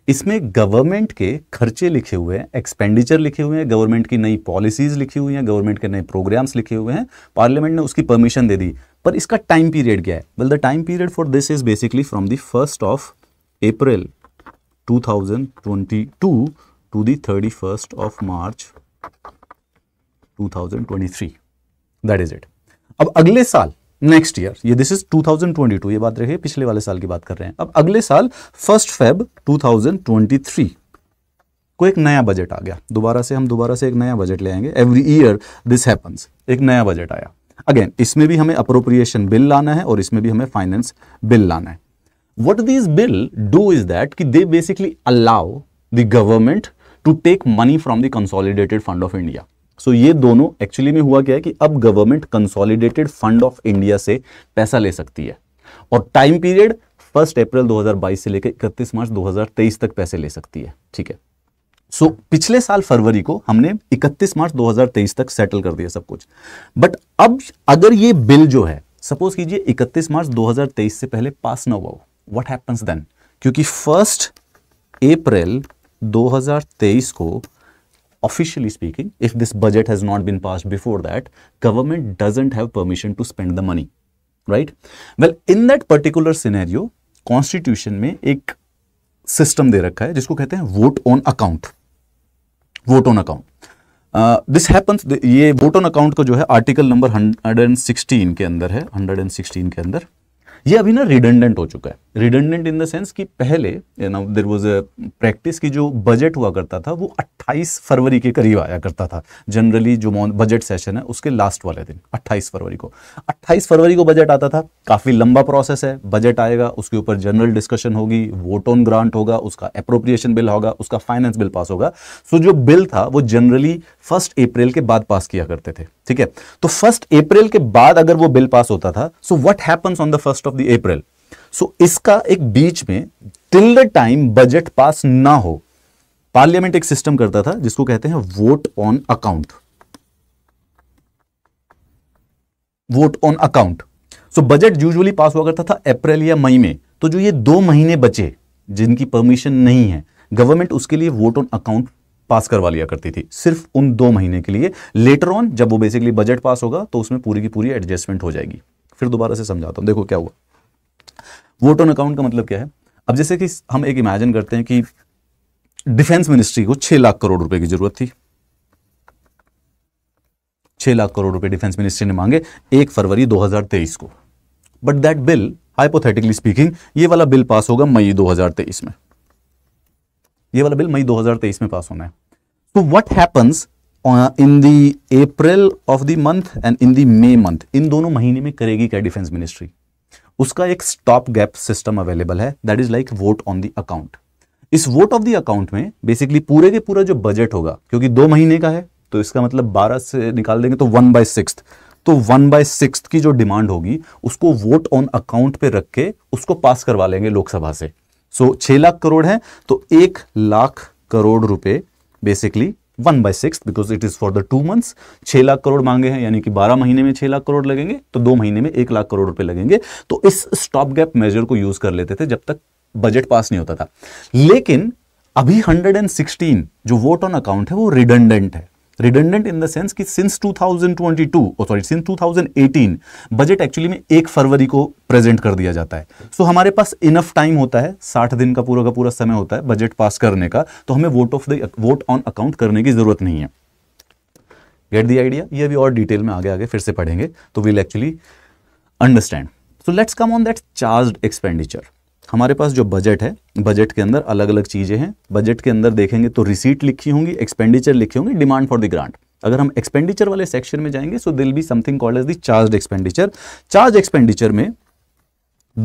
इसमें गवर्नमेंट के खर्चे लिखे हुए हैं एक्सपेंडिचर लिखे हुए हैं गवर्नमेंट की नई पॉलिसीज लिखी हुई हैं गवर्नमेंट के नए प्रोग्राम्स लिखे हुए हैं पार्लियामेंट ने उसकी परमिशन दे दी पर इसका टाइम पीरियड क्या है well the time period for this is basically from the first of April 2022 to the thirty first of March 2023 that is it अब अगले साल नेक्स्ट ईयर ये दिस इज 2022 ये बात रहे पिछले वाले साल की बात कर रहे हैं अब अगले साल फर्स्ट फेब 2023 को एक नया बजट आ गया दोबारा से हम दोबारा से एक नया बजट ले आएंगे एवरी ईयर दिस हैपन्स एक नया बजट आया अगेन इसमें भी हमें अप्रोप्रिएशन बिल लाना है और इसमें भी हमें फाइनेंस बिल लाना है what this bill do is that कि they basically allow the government to take money from the consolidated fund of India so so, ये दोनों एक्चुअली में हुआ क्या है कि अब government consolidated fund of India से पैसा ले सकती है और टाइम पीरियड फर्स्ट अप्रैल 2022 से लेकर इकतीस मार्च 2023 तक पैसे ले सकती है ठीक है सो so, पिछले साल फरवरी को हमने 31 मार्च 2023 तक सेटल कर दिया सब कुछ बट अब अगर ये बिल जो है सपोज कीजिए 31 मार्च 2023 से पहले पास ना हुआ हो व्हाट हैपेंस देन क्योंकि फर्स्ट अप्रैल 2023 को officially speaking, if this budget has not been passed before that, government doesn't have permission to spend the money, right? Well, in that particular scenario, constitution में एक system de rakha hai jisko कहते हैं vote on account vote on account this happens ये vote on account का जो है article number 116 के अंदर है 116 के अंदर ये अभी ना रिडेंडेंट हो चुका है रिडंडेंट इन द सेंस कि पहले देर वॉज अ प्रैक्टिस की जो बजट हुआ करता था वो 28 फरवरी के करीब आया करता था जनरली जो बजट सेशन है उसके लास्ट वाले दिन 28 फरवरी को 28 फरवरी को बजट आता था काफ़ी लंबा प्रोसेस है बजट आएगा उसके ऊपर जनरल डिस्कशन होगी वोट ऑन ग्रांट होगा उसका अप्रोप्रिएशन बिल होगा उसका फाइनेंस बिल पास होगा सो जो बिल था वो जनरली फर्स्ट अप्रैल के बाद पास किया करते थे ठीक है तो फर्स्ट अप्रैल के बाद अगर वो बिल पास होता था so what happens on the first of the April so इसका एक बीच में till the time budget pass ना हो पार्लियामेंट एक सिस्टम करता था जिसको कहते हैं vote on account vote on account so budget usually pass हुआ करता था अप्रैल या मई में तो जो ये दो महीने बचे जिनकी परमिशन नहीं है गवर्नमेंट उसके लिए वोट ऑन अकाउंट पास करवा लिया करती थी सिर्फ उन दो महीने के लिए लेटर ऑन जब वो बेसिकली बजट पास होगा तो उसमें पूरी की पूरी एडजस्टमेंट हो जाएगी फिर दोबारा से समझाता हूं देखो क्या हुआ वोट ऑन अकाउंट का मतलब क्या है अब जैसे कि हम एक इमेजिन करते हैं कि डिफेंस मिनिस्ट्री को छह लाख करोड़ रुपए की जरूरत थी छह लाख करोड़ रुपए डिफेंस मिनिस्ट्री ने मांगे एक फरवरी 2023 को but that bill hypothetically speaking ये वाला बिल पास होगा मई 2023 में ये वाला बिल मई 2023 में पास होना है तो what happens in the April of the month and in the May month इन दोनों महीने में करेगी क्या डिफेंस मिनिस्ट्री उसका एक स्टॉप गैप सिस्टम अवेलेबल है that is like vote on the account इस वोट ऑफ द अकाउंट में बेसिकली पूरे के पूरा जो बजट होगा क्योंकि दो महीने का है तो इसका मतलब बारह से निकाल देंगे तो वन बाय सिक्स तो वन बाय सिक्स की जो डिमांड होगी उसको वोट ऑन अकाउंट पे रख के उसको पास करवा लेंगे लोकसभा से सो so, छह लाख करोड़ है तो एक लाख करोड़ रुपए basically one by six because it is for the two months छह लाख करोड़ मांगे हैं यानी कि बारह महीने में छह लाख करोड़ लगेंगे तो दो महीने में एक लाख करोड़ रुपए लगेंगे तो इस स्टॉप गैप मेजर को यूज कर लेते थे जब तक बजट पास नहीं होता था लेकिन अभी 116 जो वोट ऑन अकाउंट है वो रिडंडेंट है रिडेंडेंट इन द सेंस कि since 2022 oh sorry since 2018 budget actually में एक फरवरी को प्रेजेंट कर दिया जाता है सो so, हमारे पास इनफ टाइम होता है साठ दिन का पूरा का पूरा समय होता है बजट पास करने का तो हमें vote of the vote on account करने की जरूरत नहीं है गेट दी आइडिया ये भी और डिटेल में आगे आगे फिर से पढ़ेंगे तो we'll actually understand so let's come on that charge expenditure हमारे पास जो बजट है बजट के अंदर अलग अलग चीज़ें हैं बजट के अंदर देखेंगे तो रिसीट लिखी होंगी एक्सपेंडिचर लिखी होंगी डिमांड फॉर द ग्रांट अगर हम एक्सपेंडिचर वाले सेक्शन में जाएंगे so there'll be something called as the charge expenditure charge expenditure में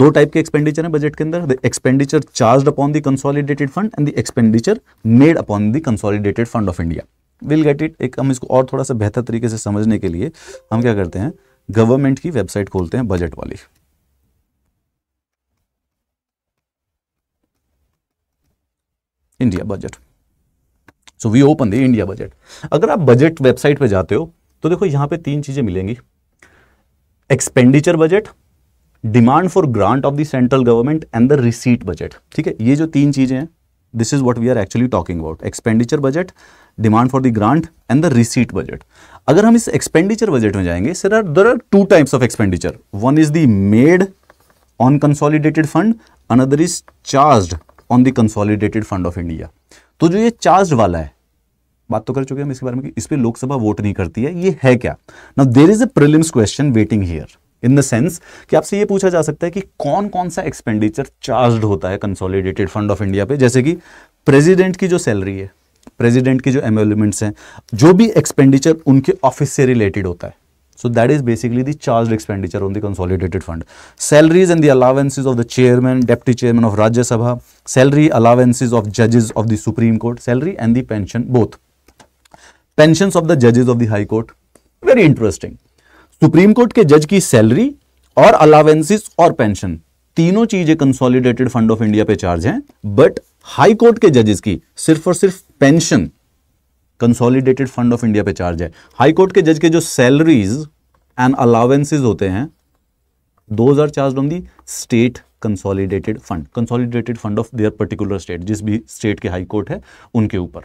दो टाइप के एक्सपेंडिचर है बजट के अंदर the expenditure charge upon the consolidated fund and the expenditure made upon the consolidated fund of India will get it एक हम इसको और थोड़ा सा बेहतर तरीके से समझने के लिए हम क्या करते हैं गवर्नमेंट की वेबसाइट खोलते हैं बजट वाली India budget so we open the India budget अगर आप बजट वेबसाइट पे जाते हो तो देखो यहां पे तीन चीज़ें मिलेंगी expenditure budget demand for grant of the central government and the receipt budget ठीक है ये जो तीन चीज़ें हैं this is what we are actually talking about expenditure budget demand for the grant and the receipt budget अगर हम इस एक्सपेंडिचर बजट में जाएंगे sir are there are two types of expenditure one is the made on consolidated fund another is charge on the consolidated fund of India तो जो ये charge वाला है बात तो कर चुके हैं हम इसके बारे में कि इस पर लोकसभा वोट नहीं करती है ये है क्या now there is a prelims question waiting here in the sense कि आपसे ये पूछा जा सकता है कि कौन कौन सा एक्सपेंडिचर चार्ज होता है कंसोलिडेटेड फंड ऑफ इंडिया पे जैसे कि प्रेसिडेंट की जो सैलरी है प्रेसिडेंट की जो एमोलमेंट्स हैं जो भी एक्सपेंडिचर उनके ऑफिस से रिलेटेड होता है So that is basically the charged expenditure on the consolidated fund. Salaries and the allowances of the chairman, deputy chairman of Rajya Sabha, salary allowances of judges of the Supreme Court, salary and the pension both. Pensions of the judges of the High Court, very interesting. supreme court ke judge ki salary aur allowances aur pension तीनों चीजें consolidated fund of India पे charge हैं but high court के जजेस की सिर्फ और सिर्फ pension consolidated fund of India पे चार्ज है हाई कोर्ट के जज के जो सैलरीज एंड अलाउेंसेज होते हैं those are charge on the state consolidated fund consolidated fund of their particular state जिस भी स्टेट के हाई कोर्ट है उनके ऊपर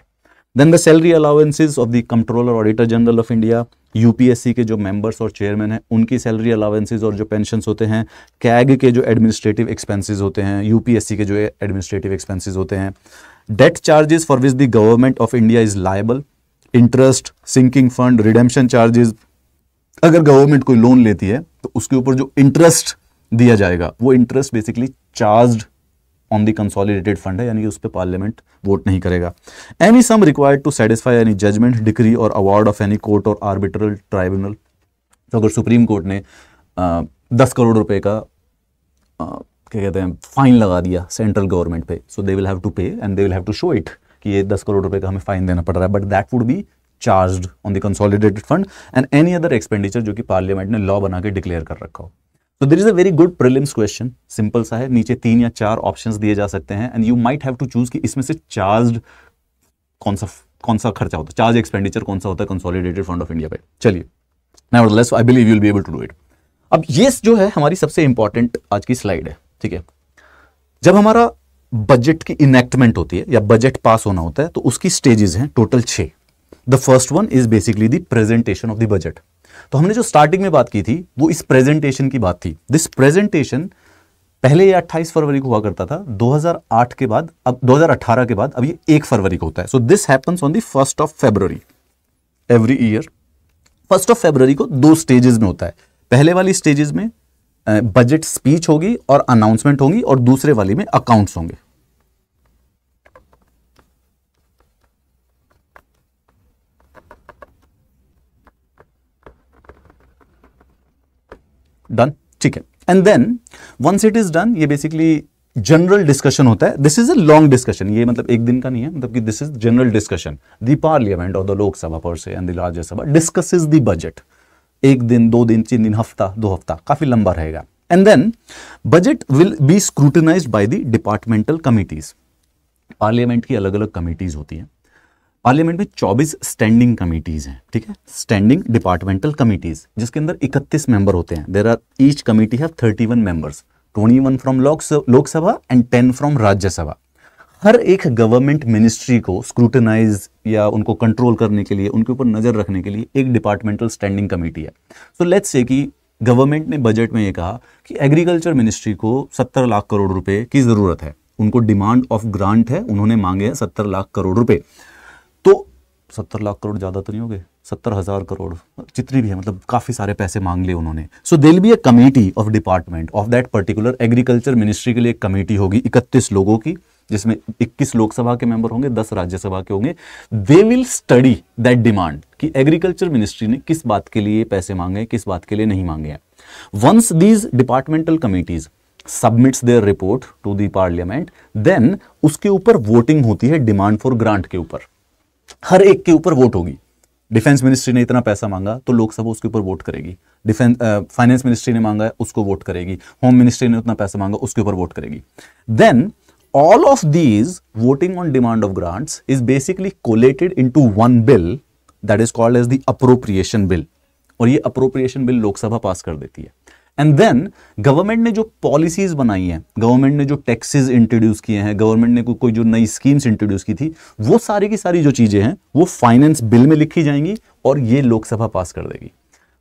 then the salary allowances of the controller auditor general of India UPSC के जो मेंबर्स और चेयरमैन हैं उनकी सैलरी अलाउेंसेज और जो पेंशन होते हैं कैग के जो एडमिनिस्ट्रेटिव एक्सपेंसेस होते हैं यूपीएससी के जो एडमिनिस्ट्रेटिव एक्सपेंसेस होते हैं debt charges for which the government of India is liable interest sinking fund redemption charges अगर गवर्नमेंट कोई लोन लेती है तो उसके ऊपर जो इंटरेस्ट दिया जाएगा वो interest basically charge on the consolidated fund है यानी कि उस पर पार्लियामेंट वोट नहीं करेगा any sum required to satisfy any judgment decree or award of any court or arbitral tribunal तो अगर सुप्रीम कोर्ट ने आ, दस करोड़ रुपए का क्या कहते हैं फाइन लगा दिया सेंट्रल गवर्नमेंट पे so they will have to pay and they will have to show it कि ये दस करोड़ रुपए का हमें फाइन देना पड़ रहा है but that would be charge on the consolidated fund and any other expenditure जो कि पार्लियामेंट ने लॉ बना के डिक्लेयर कर रखा हो तो there is a very good prelims question simple सा है नीचे तीन या चार ऑप्शन दिए जा सकते हैं and you might have to choose कि इसमें से चार्ज कौन सा कौन सा खर्चा होता है चार्ज एक्सपेंडिचर कौन सा होता है कंसोलिडेटेड फंड ऑफ इंडिया पे चलिए nevertheless I believe you will be able to do it अब ये जो है हमारी सबसे इंपॉर्टेंट आज की स्लाइड है ठीक है जब हमारा बजट की इनेक्टमेंट होती है या बजट पास होना होता है तो उसकी स्टेजेस हैं टोटल छः the first one is basically the presentation of the budget तो हमने जो स्टार्टिंग में बात की थी वो इस प्रेजेंटेशन की बात थी दिस प्रेजेंटेशन पहले ये 28 फरवरी को हुआ करता था 2008 के बाद अब 2018 के बाद अब ये एक फरवरी को होता है so this happens on the first of February every year first of February को दो स्टेजेस में होता है पहले वाली स्टेजेस में बजट स्पीच होगी और अनाउंसमेंट होगी और दूसरे वाली में अकाउंट्स होंगे डन ठीक है and then once it is done ये बेसिकली जनरल डिस्कशन होता है this is a long discussion ये मतलब एक दिन का नहीं है मतलब कि this is general discussion the Parliament और द लोकसभा पर से and the Rajya Sabha is the budget एक दिन दो दिन तीन दिन हफ्ता दो हफ्ता काफ़ी लंबा रहेगा and then budget will be scrutinised by the departmental committees Parliament की अलग अलग कमिटीज होती है पार्लियामेंट में 24 स्टैंडिंग कमिटीज हैं ठीक है स्टैंडिंग डिपार्टमेंटल कमिटीज जिसके अंदर 31 मेंबर होते हैं there are each committee have 31 members 21 from Lok Sabha and 10 from Rajya Sabha हर एक गवर्नमेंट मिनिस्ट्री को स्क्रूटनाइज या उनको कंट्रोल करने के लिए उनके ऊपर नज़र रखने के लिए एक डिपार्टमेंटल स्टैंडिंग कमेटी है सो लेट्स से कि गवर्नमेंट ने बजट में ये कहा कि एग्रीकल्चर मिनिस्ट्री को सत्तर लाख करोड़ रुपए की ज़रूरत है उनको डिमांड ऑफ ग्रांट है उन्होंने मांगे हैं सत्तर लाख करोड़ रुपए तो सत्तर लाख करोड़ ज़्यादा तो नहीं हो गए सत्तर हज़ार करोड़ जितनी भी है मतलब काफ़ी सारे पैसे मांग लिए उन्होंने so there'll be a committee of department of that particular agriculture ministry के लिए एक कमेटी होगी इकतीस लोगों की जिसमें 21 लोकसभा के मेंबर होंगे 10 राज्यसभा के होंगे they will study that demand कि एग्रीकल्चर मिनिस्ट्री ने किस बात के लिए पैसे मांगे किस बात के लिए नहीं मांगे हैं once these departmental committees submits their report to the Parliament then उसके ऊपर वोटिंग होती है डिमांड फॉर ग्रांट के ऊपर हर एक के ऊपर वोट होगी डिफेंस मिनिस्ट्री ने इतना पैसा मांगा तो लोकसभा उसके ऊपर वोट करेगी डिफेंस फाइनेंस मिनिस्ट्री ने मांगा उसको वोट करेगी होम मिनिस्ट्री ने उतना पैसा मांगा उसके ऊपर वोट करेगी then all of these voting on demand of grants is basically collated into one bill that is called as the appropriation bill और ये appropriation bill लोकसभा पास कर देती है एंड देन गवर्नमेंट ने जो पॉलिसीज बनाई हैं गवर्नमेंट ने जो टैक्सेस इंट्रोड्यूस किए हैं गवर्नमेंट ने को, कोई जो नई स्कीम्स इंट्रोड्यूस की थी वो सारी की सारी जो चीज़ें हैं वो फाइनेंस बिल में लिखी जाएंगी और ये लोकसभा पास कर देगी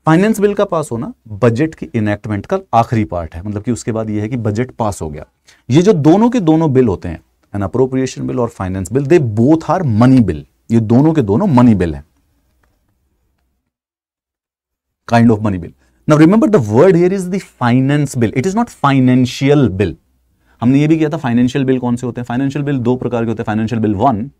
फाइनेंस बिल का पास होना बजट की इनैक्टमेंट का आखिरी पार्ट है मतलब कि उसके बाद ये है कि बजट पास हो गया ये जो दोनों के दोनों बिल होते हैं एन अप्रोप्रिएशन बिल और finance bill they both are money bill ये दोनों के दोनों मनी बिल हैं kind of money bill now remember the word here is the finance bill it is not financial bill हमने ये भी किया था फाइनेंशियल बिल कौन से होते हैं फाइनेंशियल बिल दो प्रकार के होते हैं financial bill one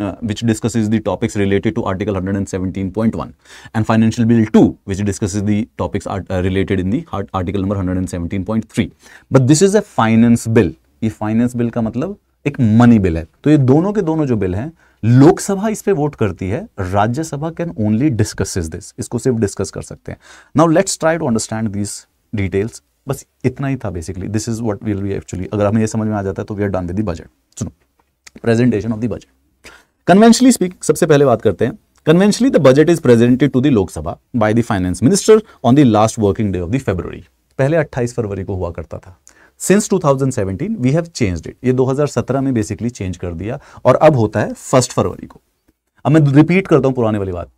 uh, which discusses the topics related to article 117.1 and financial bill 2 which discusses the topics art, uh, related in the art, article number 117.3 but this is a finance bill ये finance bill का मतलब एक money bill है तो ये दोनों के दोनों जो बिल हैं लोकसभा इस पे वोट करती है Rajya Sabha can only discusses this इसको सिर्फ डिस्कस कर सकते हैं now let's try to understand these details बस इतना ही था basically this is what will be actually अगर हमें ये समझ में आ जाता है तो we are done with the budget सुनो presentation of the budget conventionally speak सबसे पहले बात करते हैं conventionally the budget is presented to the Lok Sabha by the finance minister on the last working day of the February पहले 28 फरवरी को हुआ करता था since 2017 we have changed it ये 2017 में बेसिकली चेंज कर दिया और अब होता है फर्स्ट फरवरी को अब मैं रिपीट करता हूं पुराने वाली बात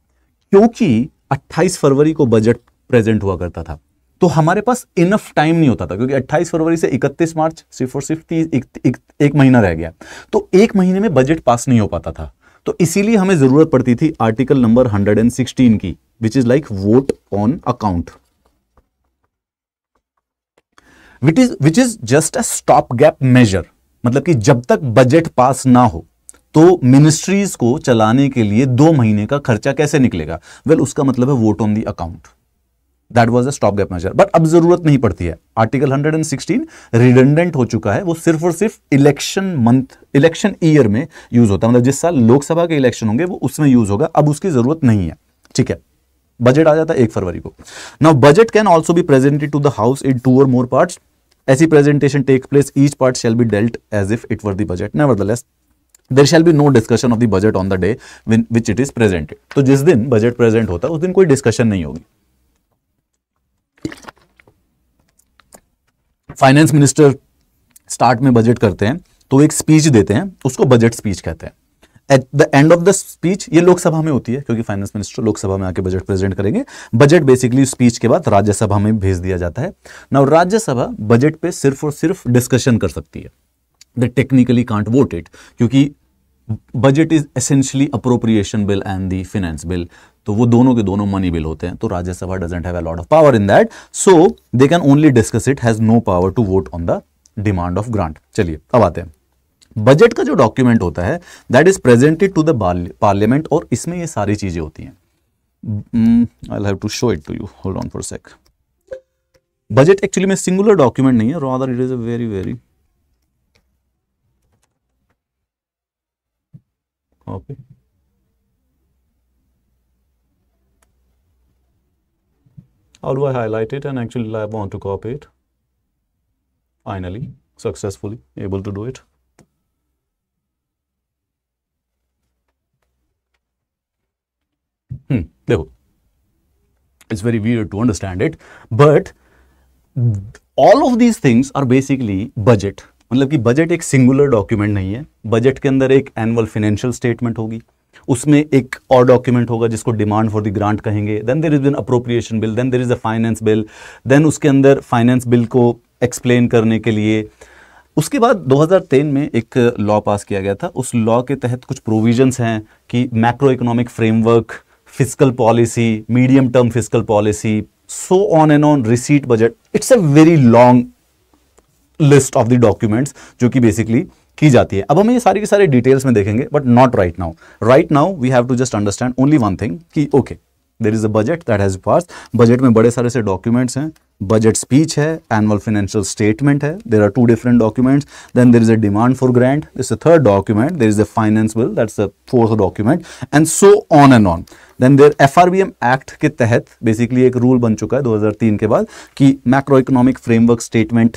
क्योंकि 28 फरवरी को बजट प्रेजेंट हुआ करता था तो हमारे पास इनफ टाइम नहीं होता था क्योंकि 28 फरवरी से 31 मार्च सिर्फ और सिर्फ एक, एक, एक महीना रह गया तो एक महीने में बजट पास नहीं हो पाता था तो इसीलिए हमें जरूरत पड़ती थी आर्टिकल नंबर 116 की which is like vote on account which is which is just a stop gap measure मतलब कि जब तक बजट पास ना हो तो मिनिस्ट्रीज को चलाने के लिए दो महीने का खर्चा कैसे निकलेगा वेल well, उसका मतलब है vote on the account that was a stop gap measure but अब जरूरत नहीं पड़ती है आर्टिकल 116 रिडेंडेंट हो चुका है वो सिर्फ और सिर्फ इलेक्शन मंथ इलेक्शन ईयर में यूज होता है मतलब जिस साल लोकसभा के इलेक्शन होंगे वो उसमें यूज होगा अब उसकी जरूरत नहीं है ठीक है बजट आ जाता है एक फरवरी को now budget can also be presented to the house in two or more part ऐसी presentation take place each part shall be dealt as if it were the budget nevertheless there shall be no discussion of the budget on the day which it is presented तो जिस दिन budget present होता है उस दिन कोई discussion नहीं होगी फाइनेंस मिनिस्टर स्टार्ट में बजट करते हैं तो एक स्पीच देते हैं उसको बजट स्पीच कहते हैं at the end of the speech ये लोकसभा में होती है क्योंकि फाइनेंस मिनिस्टर लोकसभा में आके बजट प्रेजेंट करेंगे बजट बेसिकली स्पीच के बाद राज्यसभा में भेज दिया जाता है ना राज्यसभा बजट पे सिर्फ और सिर्फ डिस्कशन कर सकती है the technically can't vote it क्योंकि budget is essentially appropriation bill and the finance bill तो वो दोनों के दोनों मनी बिल होते हैं तो Rajya Sabha doesn't have a lot of power in that so they can only discuss it has no power to vote on the demand of grant चलिए अब आते हैं बजट का जो डॉक्यूमेंट होता है that is presented to the Parliament और इसमें ये सारी चीजें होती हैं I have to show it to you hold on for sake budget actually में सिंगुलर डॉक्यूमेंट नहीं है rather it is a very very okay How do I highlight it and actually I want to copy it? Finally, successfully able to do it. Hmm, it's very weird to understand it, but all of these things are basically budget. मतलब कि budget एक singular document नहीं है budget के अंदर एक annual financial statement होगी उसमें एक और डॉक्यूमेंट होगा जिसको डिमांड फॉर द ग्रांट कहेंगे then there is an appropriation bill then there is a finance bill then उसके अंदर फाइनेंस बिल को एक्सप्लेन करने के लिए उसके बाद 2003 में एक लॉ पास किया गया था उस लॉ के तहत कुछ प्रोविजंस हैं कि macro economic framework physical policy medium term physical policy so on and on receipt budget it's a very long list of the documents जो कि बेसिकली की जाती है अब हम ये सारी की सारी डिटेल्स में देखेंगे but not right now right now we have to just understand only one thing कि okay there is a budget that has pass budget में बड़े सारे से डॉक्यूमेंट्स हैं बजट स्पीच है एनुअल फाइनेंशियल स्टेटमेंट है there are two different documents then there is a demand for grant this a third document there is a finance bill that's a fourth document and so on and on then there F R B M act के तहत basically एक rule बन चुका है 2003 के बाद कि macro economic framework statement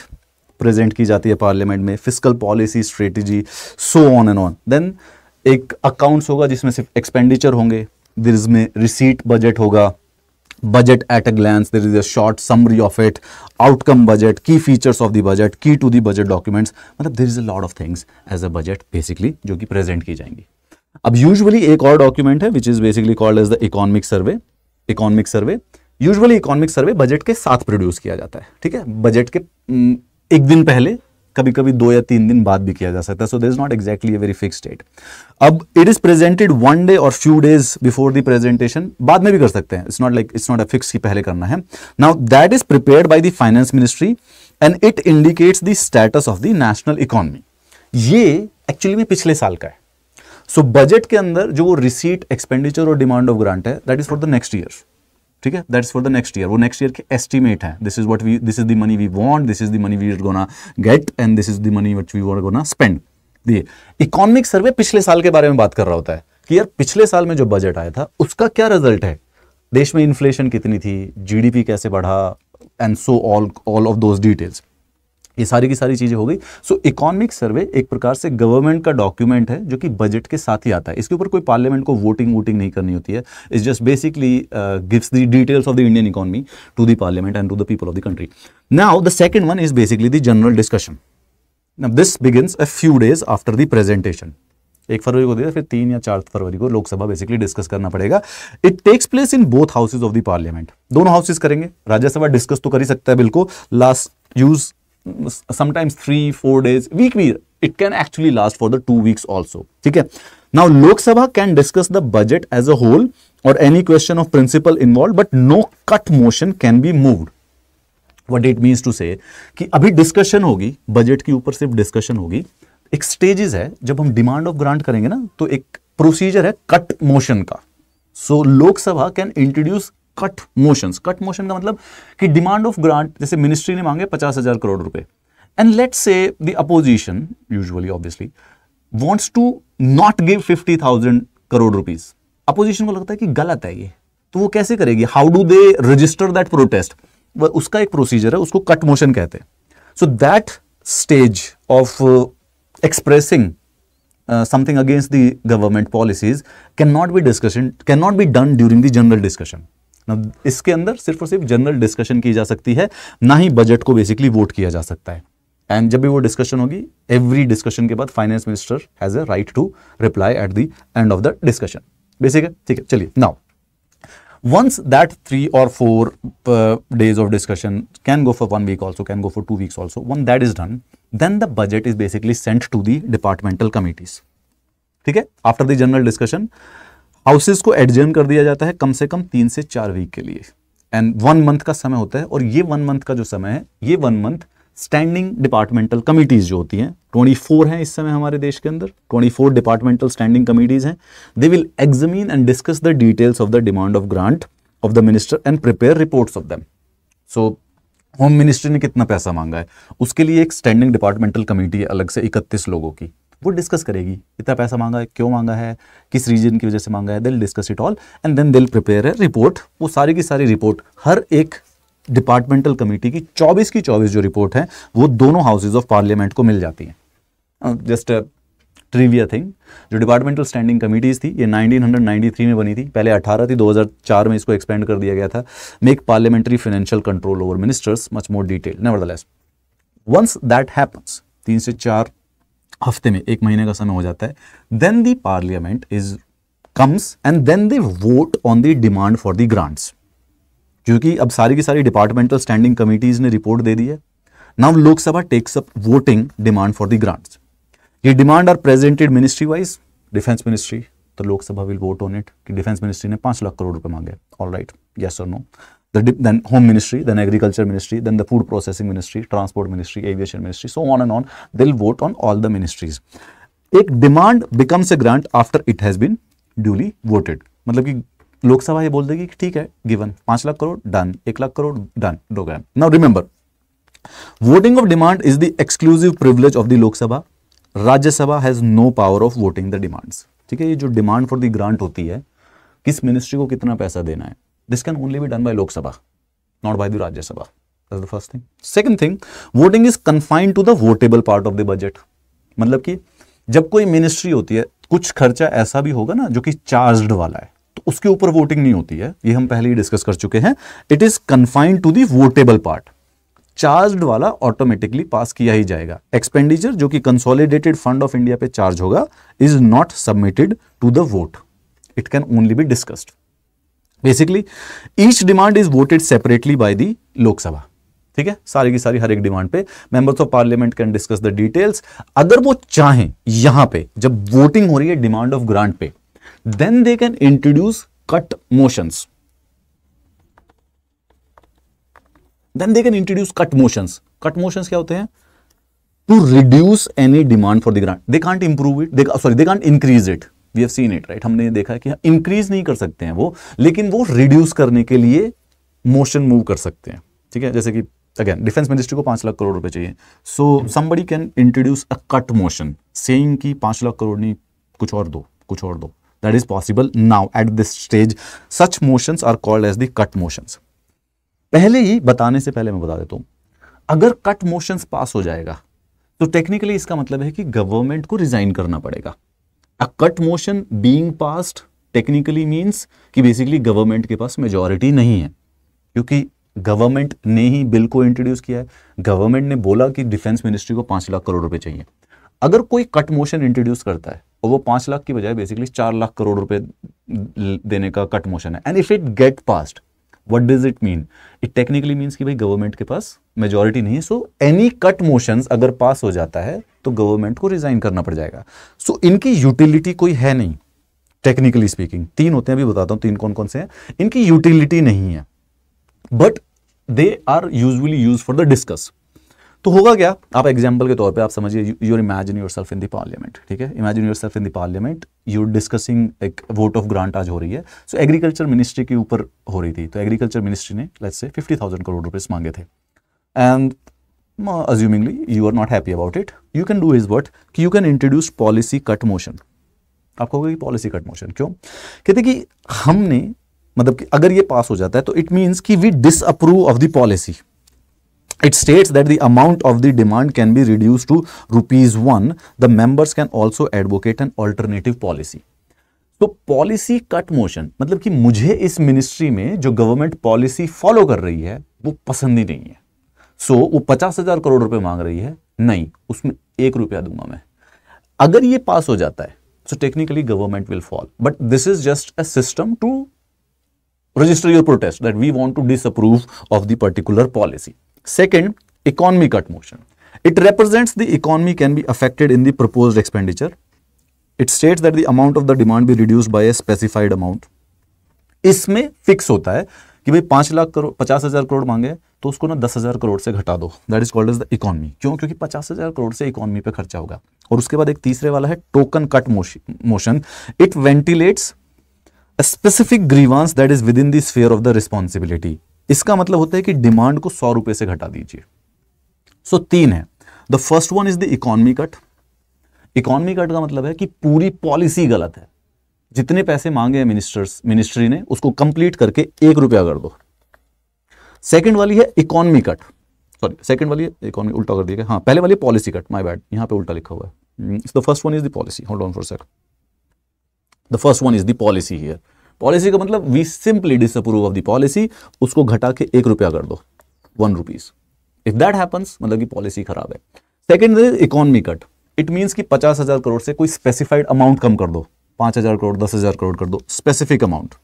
present की जाती है पार्लियामेंट में physical policy strategy so on and on then एक अकाउंट्स होगा जिसमें सिर्फ एक्सपेंडिचर होंगे देर इज में रिसीट बजट होगा budget at a glance there is a short summary of it outcome budget की फीचर्स ऑफ द बजट की to the budget documents मतलब there is a lot of things as a budget basically जो कि present की जाएंगी अब usually एक और डॉक्यूमेंट है which is basically called as the economic survey economic survey usually economic survey budget के साथ प्रोड्यूस किया जाता है ठीक है बजट के हम्म, एक दिन पहले कभी कभी दो या तीन दिन बाद भी किया जा सकता है so this not exactly very fix date अब it is presented one day or few days before the presentation बाद में भी कर सकते हैं it's not like it's not a fix की पहले करना है now that is prepared by the finance ministry and it indicates the status of the national economy ये एक्चुअली में पिछले साल का है सो so, बजट के अंदर जो वो रिसीट एक्सपेंडिचर और डिमांड ऑफ ग्रांट है that is for the next year ठीक है that's for the next year वो नेक्स्ट ईयर के एस्टिमेट है this is what we this is the money we want this is the money we gonna get and this is the money what we were gonna spend the economic survey पिछले साल के बारे में बात कर रहा होता है कि यार पिछले साल में जो बजट आया था उसका क्या रिजल्ट है देश में इन्फ्लेशन कितनी थी जीडीपी कैसे बढ़ा and so all all of those details ये सारी की सारी चीज़ें हो गई सो इकोनॉमिक सर्वे एक प्रकार से गवर्नमेंट का डॉक्यूमेंट है जो कि बजट के साथ ही आता है इसके ऊपर कोई पार्लियामेंट को वोटिंग वोटिंग नहीं करनी होती है it's just basically gives the details of the Indian economy to the Parliament and to the people of the country now the second one is basically the general discussion this begins a few days after the presentation एक फरवरी को दिया फिर तीन या चार फरवरी को Lok Sabha basically discuss करना पड़ेगा it takes place in both houses of the Parliament दोनों हाउसेज करेंगे राज्यसभा डिस्कस तो कर ही सकता है बिल्कुल last use sometimes three four days week we it can actually last for the two weeks also ठीक है now Lok Sabha can discuss the budget as a whole or any question of principle involved but no cut motion can be moved what it means to say कि अभी discussion होगी budget के ऊपर सिर्फ discussion होगी एक stages है जब हम demand of grant करेंगे ना तो एक procedure है cut motion का so Lok Sabha can introduce cut motion cut motion का मतलब कि डिमांड ऑफ ग्रांट जैसे मिनिस्ट्री ने मांगे पचास हजार करोड़ रुपए and let say the opposition usually obviously wants to not give fifty thousand crore rupees opposition को लगता है कि गलत है ये तो वो कैसे करेगी how do they register that protest उसका एक प्रोसीजर है उसको कट मोशन कहते हैं so that stage of expressing something against the government policies can not be discussion can not be done during the general discussion ना इसके अंदर सिर्फ और सिर्फ जनरल डिस्कशन की जा सकती है ना ही बजट को बेसिकली वोट किया जा सकता है एंड जब भी वो डिस्कशन होगी एवरी डिस्कशन के बाद finance minister has a right to reply at the end of the discussion basic है ठीक है चलिए now once that three or four days of discussion can go for one week also can go for two weeks also once that is done then the budget is basically sent to the departmental committees ठीक है after the general discussion houses को adjourn कर दिया जाता है कम से कम तीन से चार वीक के लिए एंड वन मंथ का समय होता है और ये वन मंथ का जो समय है ये one month standing departmental committees जो होती हैं 24 हैं इस समय हमारे देश के अंदर 24 डिपार्टमेंटल स्टैंडिंग कमिटीज हैं they will examine and discuss the details of the demand of grant of the minister and prepare reports of them so home ministry ने कितना पैसा मांगा है उसके लिए एक स्टैंडिंग डिपार्टमेंटल कमेटी है अलग से इकतीस लोगों की वो डिस्कस करेगी कितना पैसा मांगा है क्यों मांगा है किस रीजन की वजह से मांगा है they'll discuss it all and then they'll prepare है रिपोर्ट वो सारी की सारी रिपोर्ट हर एक डिपार्टमेंटल कमेटी की 24 की 24 जो रिपोर्ट है वो दोनों हाउसेज ऑफ पार्लियामेंट को मिल जाती हैं जस्ट ट्रिविया थिंग जो डिपार्टमेंटल स्टैंडिंग कमिटीज थी ये 1993 में बनी थी पहले 18 थी 2004 में इसको एक्सपेंड कर दिया गया था make parliamentary financial control over ministers much more detail nevertheless once that happens तीन से चार हफ्ते में एक महीने का समय हो जाता है then the parliament is comes and then they vote on the demand for the grants क्योंकि अब सारी की सारी डिपार्टमेंटल स्टैंडिंग कमिटीज ने रिपोर्ट दे दी है now Lok Sabha takes up voting demand for the grants ये demand are presented ministry wise defence ministry तो Lok Sabha will vote on it कि डिफेंस मिनिस्ट्री ने पांच लाख करोड़ रुपए मांगे ऑल राइट यस और no the dip, then home ministry, then agriculture ministry, then the food processing ministry, transport ministry, aviation ministry, so on and on. They'll vote on all the ministries. एक demand becomes a grant after it has been duly voted मतलब कि लोकसभा ये बोल देगी कि ठीक है given पांच लाख करोड़ डन एक lakh crore done program now remember voting of demand is the exclusive privilege of the Lok Sabha Rajya Sabha has no power of voting the demands ठीक है ये जो डिमांड फॉर द ग्रांट होती है किस मिनिस्ट्री को कितना पैसा देना है this can only be done by Lok Sabha not by the Rajya Sabha Rajya Sabha. That's the first thing. Second thing, voting is confined to the votable part मतलब कि जब कोई मिनिस्ट्री होती है कुछ खर्चा ऐसा भी होगा ना जो कि चार्ज्ड वाला है तो उसके ऊपर वोटिंग नहीं होती है ये हम पहले ही डिस्कस कर चुके हैं it is confined to the votable part charge वाला ऑटोमेटिकली पास किया ही जाएगा एक्सपेंडिचर जो कि कंसोलिडेटेड फंड ऑफ इंडिया पे चार्ज होगा is not submitted to the vote it can only be discussed basically each demand is voted separately by the Lok Sabha ठीक है सारी की सारी हर एक डिमांड पे members of parliament can discuss the details अगर वो चाहें यहां पे जब वोटिंग हो रही है डिमांड ऑफ ग्रांट पे then they can introduce cut motions then they can introduce cut motions cut motions क्या होते हैं to reduce any demand for the grant they can't improve it sorry they can't increase it we have seen it right हमने देखा कि increase हाँ, नहीं कर सकते हैं वो लेकिन वो रिड्यूस करने के लिए मोशन मूव कर सकते हैं ठीक है जैसे कि अगेन डिफेंस मिनिस्ट्री को पांच लाख करोड़ रुपए चाहिए so somebody can introduce a cut motion saying कि पांच लाख करोड़ नहीं कुछ और दो कुछ और दो that is possible now at this stage such motion are called as the cut motion पहले ही बताने से पहले मैं बता देता हूं अगर कट मोशन पास हो जाएगा तो टेक्निकली इसका मतलब है कि गवर्नमेंट को रिजाइन करना पड़ेगा a cut motion being passed technically means कि बेसिकली गवर्नमेंट के पास मेजोरिटी नहीं है क्योंकि गवर्नमेंट ने ही बिल को इंट्रोड्यूस किया है गवर्नमेंट ने बोला कि डिफेंस मिनिस्ट्री को पांच लाख करोड़ रुपए चाहिए अगर कोई कट मोशन इंट्रोड्यूस करता है और वो पांच लाख की बजाय बेसिकली चार लाख करोड़ रुपए देने का कट मोशन है and if it get passed what does it mean it technically means कि भाई गवर्नमेंट के पास मेजोरिटी नहीं है सो एनी कट मोशन अगर पास हो जाता है तो गवर्नमेंट को रिज़ाइन करना पड़ जाएगा सो so, इनकी यूटिलिटी कोई है नहीं टेक्निकली स्पीकिंग तीन होते हैं अभी बताता हूं तीन कौन कौन से हैं इनकी यूटिलिटी नहीं है but they are usually use for the discuss तो होगा क्या आप एग्जाम्पल के तौर पे आप समझिए you're imagine yourself in the parliament ठीक है imagine yourself in the parliament you're discussing एक वोट ऑफ ग्रांट आज हो रही है सो एग्रीकल्चर मिनिस्ट्री के ऊपर हो रही थी तो एग्रीकल्चर मिनिस्ट्री ने let's say fifty thousand crore rupees मांगे थे and assumingly you are not happy about it you can do is what कि you can introduce policy cut motion आपको कहोगे पॉलिसी कट मोशन क्यों कहते कि हमने मतलब कि अगर ये पास हो जाता है तो इट मीन्स कि we disapprove of the policy it states that the amount of the demand can be reduce to rupees one the members can also advocate an alternative policy तो पॉलिसी कट मोशन मतलब कि मुझे इस ministry में जो government policy follow कर रही है वो पसंद ही नहीं है सो so, वो पचास हजार करोड़ रुपए मांग रही है नहीं उसमें एक रुपया दूंगा मैं अगर ये पास हो जाता है so technically government will fall but this is just a system to register your protest that we want to disapprove of the particular policy second economy cut motion it represents the economy can be affected in the propose expenditure it state that the amount of the demand be reduce by a specified amount इसमें fix होता है कि भाई पांच लाख करोड़ पचास हजार करोड़ मांगे तो उसको ना दस हज़ार करोड़ से घटा दो that is called is the economy क्यों क्योंकि पचास हज़ार करोड़ से इकॉनमी पे खर्चा होगा और उसके बाद एक तीसरे वाला है token cut motion it ventilates specific grievance that is within the of the responsibility इसका मतलब होता है कि डिमांड को सौ रुपए से घटा दीजिए सो so, तीन है the first one is the economy cut economy cut का मतलब है कि पूरी पॉलिसी गलत है जितने पैसे मांगे हैं मिनिस्टर्स मिनिस्ट्री ने उसको कंप्लीट करके एक रुपया कर दो सेकंड वाली है इकोनॉमी कट सॉरी सेकंड वाली है इकोनॉमी उल्टा कर दिया हाँ पहले वाली पॉलिसी कट माई बैड यहाँ पे उल्टा लिखा हुआ है the first one is the policy hold on for sake the first one is the policy here policy का मतलब we simply disapprove of the policy उसको घटा के एक रुपया कर दो one rupees if that happens मतलब कि पॉलिसी खराब है second is economy cut it means कि पचास हजार करोड़ से कोई स्पेसिफाइड अमाउंट कम कर दो पांच हजार करोड़ दस हजार करोड़ कर दो specific amount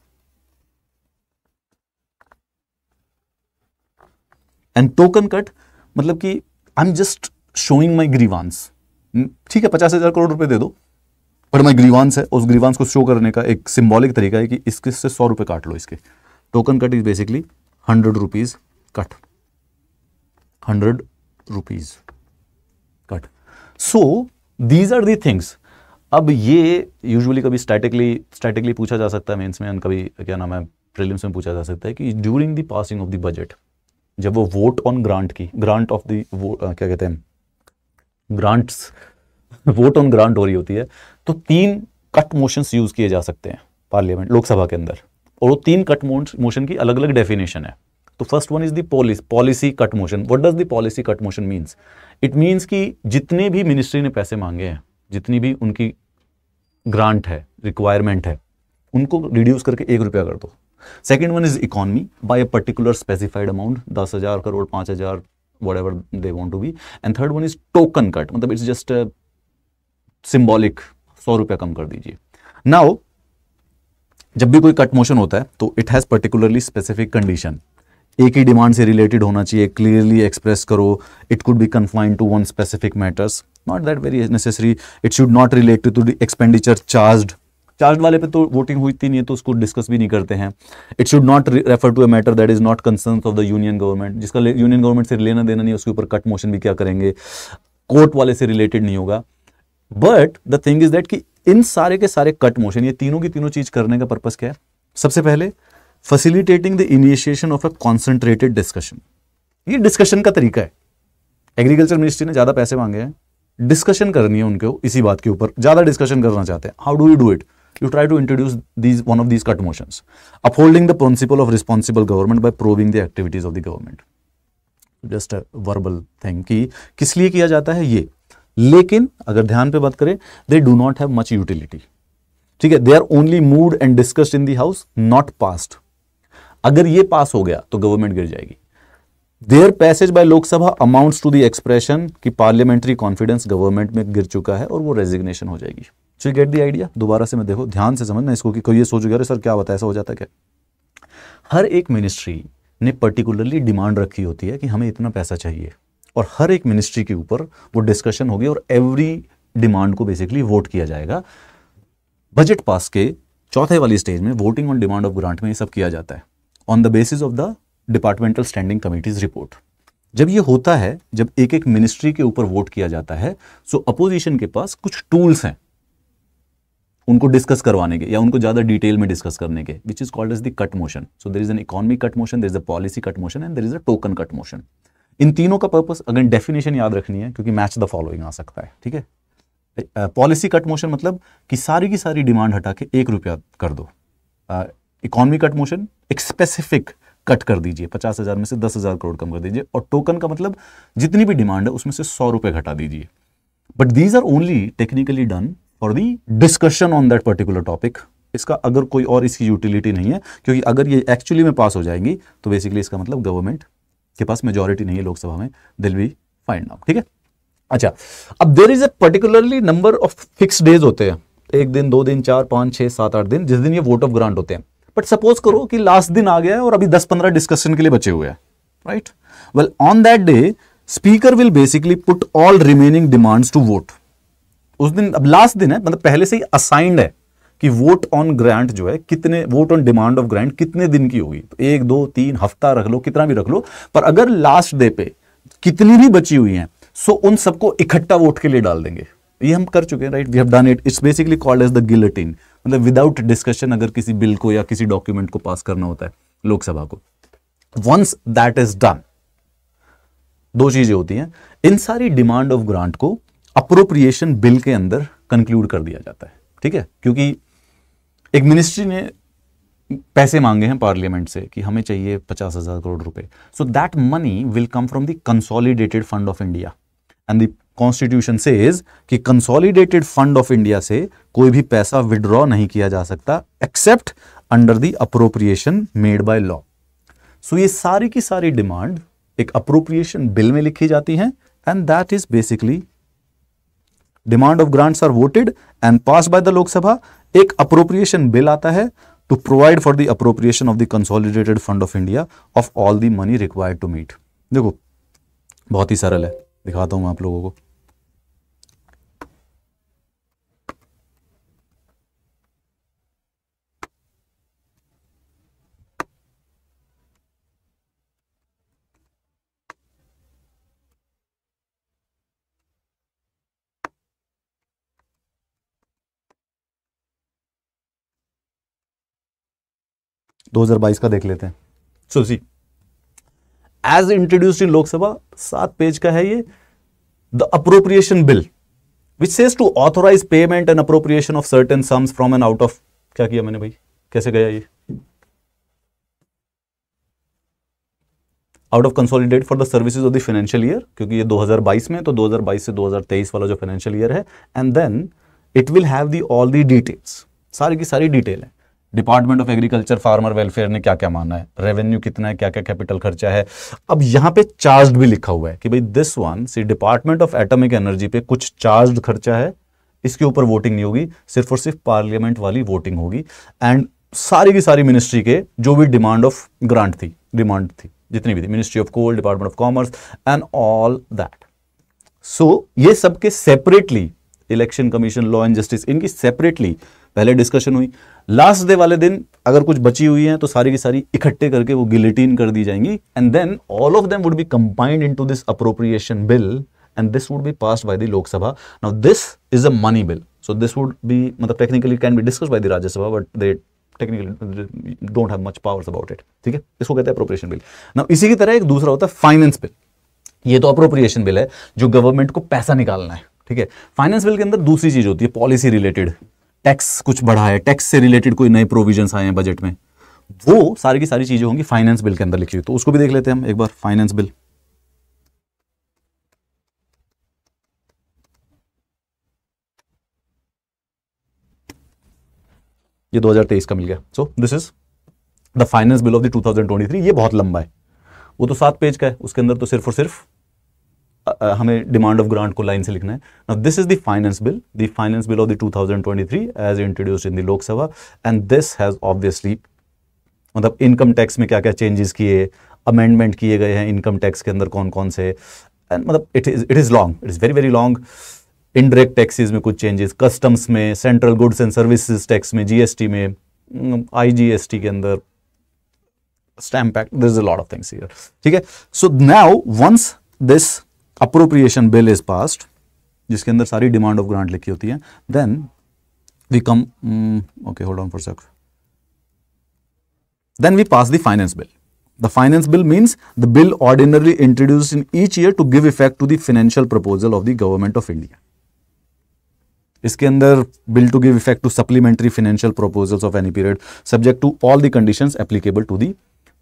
and token cut मतलब कि I am just showing my grievance ठीक है पचास हज़ार करोड़ रुपए दे दो पर माई ग्रीवांस है उस ग्रीवांस को शो करने का एक सिंबॉलिक तरीका है कि इसके से सौ रुपए काट लो इसके token cut is basically hundred rupees cut hundred rupees cut so these are the things अब ये यूजुअली कभी स्टैटिकली स्टैटिकली पूछा जा सकता है मेंस में एंड कभी क्या नाम है प्रीलिम्स में पूछा जा सकता है कि during the passing of the budget जब वो वोट ऑन ग्रांट की ग्रांट ऑफ दी क्या कहते हैं ग्रांट्स वोट ऑन ग्रांट हो रही होती है तो तीन कट मोशन यूज किए जा सकते हैं पार्लियामेंट लोकसभा के अंदर और वो तीन कट मोशन की अलग अलग डेफिनेशन है तो first one is the policy cut motion what does the policy cut motion means it means कि जितने भी मिनिस्ट्री ने पैसे मांगे हैं जितनी भी उनकी ग्रांट है रिक्वायरमेंट है उनको रिड्यूस करके एक रुपया कर दो second one a particular specified amount दस हजार करोड़ पांच हजार whatever they want to be and third one is token cut मतलब इट्स जस्ट सिंबॉलिक सौ रुपया कम कर दीजिए नाउ जब भी कोई कट मोशन होता है तो it has particularly specific condition एक ही डिमांड से रिलेटेड होना चाहिए क्लियरली एक्सप्रेस करो it could be confined to one specific matters not that very necessary it should not related to the expenditure charged charge वाले पे तो वोटिंग हुई थी नहीं तो उसको डिस्कस भी नहीं करते हैं it should not refer to a matter that is not concern of the union government जिसका यूनियन गवर्नमेंट से लेना देना नहीं उसके ऊपर कट मोशन भी क्या करेंगे कोर्ट वाले से रिलेटेड नहीं होगा but the thing is that कि इन सारे के सारे कट मोशन ये तीनों की तीनों चीज करने का पर्पज क्या है सबसे पहले facilitating the initiation of a concentrated discussion ये डिस्कशन का तरीका है एग्रीकल्चर मिनिस्ट्री ने ज्यादा पैसे मांगे हैं डिस्कशन करनी है उनको इसी बात के ऊपर ज्यादा डिस्कशन करना चाहते हैं how do you do it you try to introduce these one of these cut motions, upholding the principle of responsible government by probing the activities of the government. Just a verbal thing कि किस लिए किया जाता है ये लेकिन अगर ध्यान पे बात करें they do not have much utility ठीक है they are only moved and discussed in the house not passed अगर ये पास हो गया तो गवर्नमेंट गिर जाएगी their passage by Lok Sabha amounts to the expression कि पार्लियामेंट्री कॉन्फिडेंस गवर्नमेंट में गिर चुका है और वो रेजिग्नेशन हो जाएगी सो गेट दी आइडिया दोबारा से मैं देखो ध्यान से समझना इसको कि कोई ये सोच गया सर क्या बता ऐसा हो जाता है क्या हर एक मिनिस्ट्री ने पर्टिकुलरली डिमांड रखी होती है कि हमें इतना पैसा चाहिए और हर एक मिनिस्ट्री के ऊपर वो डिस्कशन होगी और एवरी डिमांड को बेसिकली वोट किया जाएगा बजट पास के चौथे वाली स्टेज में voting on demand of grant में ये सब किया जाता है on the basis of the departmental standing committees report जब ये होता है जब एक एक मिनिस्ट्री के ऊपर वोट किया जाता है सो अपोजिशन के पास कुछ टूल्स हैं उनको डिस्कस करवाने के या उनको ज़्यादा डिटेल में डिस्कस करने के which is called as the cut motion so there is an economy cut motion there is a policy cut motion and there is a token cut motion इन तीनों का पर्पस अगर डेफिनेशन याद रखनी है क्योंकि मैच द फॉलोइंग आ सकता है ठीक है पॉलिसी कट मोशन मतलब कि सारी की सारी डिमांड हटा के एक रुपया कर दो इकोनॉमी कट मोशन एक स्पेसिफिक कट कर दीजिए पचास हज़ार में से दस हज़ार करोड़ कम कर दीजिए और टोकन का मतलब जितनी भी डिमांड है उसमें से सौ रुपए घटा दीजिए but these are only technically done for the discussion on that particular topic इसका अगर कोई और इसकी यूटिलिटी नहीं है क्योंकि अगर ये एक्चुअली में पास हो जाएंगी तो बेसिकली इसका मतलब गवर्नमेंट के पास मेजोरिटी नहीं है लोकसभा में दिल बी फाइंड आउट ठीक है अच्छा अब there is a particularly number of fix days होते हैं एक दिन दो दिन चार पाँच छः सात आठ दिन जिस दिन ये वोट ऑफ ग्रांट होते हैं बट सपोज करो कि लास्ट दिन आ गया है और अभी दस पंद्रह डिस्कशन के लिए बचे हुए हैं right well on that day speaker will basically put all remaining demands to vote उस दिन अब लास्ट दिन है मतलब पहले से ही असाइंड है कि वोट ऑन ग्रांट जो है कितने vote on demand of grant कितने दिन की होगी तो एक दो तीन हफ्ता रख लो कितना भी रख लो पर अगर लास्ट डे पे कितनी भी बची हुई हैं सो उन सबको इकट्ठा वोट के लिए डाल देंगे ये हम कर चुके हैं right we have done it it's basically called as the guillotine मतलब विदाउट डिस्कशन अगर किसी बिल को या किसी डॉक्यूमेंट को पास करना होता है लोकसभा को वंस दैट इज डन दो चीजें होती हैं इन सारी डिमांड ऑफ ग्रांट को अप्रोप्रिएशन बिल के अंदर कंक्लूड कर दिया जाता है ठीक है क्योंकि एक मिनिस्ट्री ने पैसे मांगे हैं पार्लियामेंट से कि हमें चाहिए पचास हज़ार करोड़ रुपए so that money will come from the consolidated fund of India and the constitution से इज कि कंसोलिडेटेड फंड ऑफ इंडिया से कोई भी पैसा विड्रॉ नहीं किया जा सकता except under the appropriation made by law so ये सारी की सारी डिमांड एक अप्रोप्रिएशन बिल में लिखी जाती है and that is basically demand of grants are voted and pass by the Lok Sabha एक अप्रोप्रिएशन बिल आता है to provide for the appropriation of the consolidated fund of India of all the money required to meet देखो बहुत ही सरल है दिखाता हूं मैं आप लोगों को 2022 का देख लेते हैं so see as introduced in Lok Sabha सात पेज का है ये the appropriation bill which says to authorize payment and appropriation of certain sums from an out of क्या किया मैंने भाई कैसे गया ये out of consolidate for the services of the financial year क्योंकि ये 2022 में तो 2022 से 2023 वाला जो फाइनेंशियल ईयर है and then it will have the all the details सारी की सारी डिटेल है department of agriculture farmer welfare ने क्या क्या माना है रेवेन्यू कितना है क्या क्या कैपिटल खर्चा है अब यहाँ पे चार्ज भी लिखा हुआ है कि भाई this one see department of atomic energy पे कुछ चार्ज खर्चा है इसके ऊपर वोटिंग नहीं होगी सिर्फ और सिर्फ पार्लियामेंट वाली वोटिंग होगी एंड सारी की सारी मिनिस्ट्री के जो भी डिमांड ऑफ ग्रांट थी डिमांड थी जितनी भी थी ministry of coal department of commerce and all that so ये सबके separately election commission law and justice इनकी सेपरेटली पहले डिस्कशन हुई लास्ट डे वाले दिन अगर कुछ बची हुई है तो सारी की सारी इकट्ठे करके वो गिलेटीन कर दी जाएंगी and then all of them would be combined into this appropriation bill and this would be pass by the Lok Sabha now this is a money bill so this would be मतलब technically can be discuss by the Rajya Sabha but they technically don't have much powers about it ठीक है इसको कहते हैं appropriation bill now इसी की तरह एक दूसरा होता है फाइनेंस बिल ये तो अप्रोप्रिएशन बिल है जो गवर्नमेंट को पैसा निकालना है ठीक है फाइनेंस बिल के अंदर दूसरी चीज होती है पॉलिसी रिलेटेड टैक्स कुछ बढ़ा है टैक्स से रिलेटेड कोई नए प्रोविजंस आए हैं बजट में वो सारी की सारी चीजें होंगी फाइनेंस बिल के अंदर लिखी हुई तो उसको भी देख लेते हैं हम एक बार फाइनेंस बिल ये 2023 का मिल गया so this is the finance bill of the 2023 ये बहुत लंबा है वो तो सात पेज का है उसके अंदर तो सिर्फ और सिर्फ Uh, हमें डिमांड ऑफ ग्रांट को लाइन से लिखना है now this is the finance bill the finance bill of the 2023 as introduced in the Lok Sabha and this has obviously मतलब इनकम टैक्स में क्या क्या चेंजेस किए अमेंडमेंट किए गए हैं इनकम टैक्स के अंदर कौन कौन से एंड मतलब it is it is long it is very very long indirect taxes में कुछ चेंजेस कस्टम्स में central goods and services tax में जीएसटी में आईजीएसटी mm, के अंदर stamp act this is a lot of things here ठीक है so now once this appropriation bill is passed जिसके अंदर सारी डिमांड ऑफ ग्रांट लिखी होती है then we come okay hold on for sake then we pass the finance bill the finance bill means the bill ordinarily introduce in each year to give effect to the financial proposal of the government of India इसके अंदर bill to give effect to supplementary financial proposals of any period subject to all the conditions applicable to the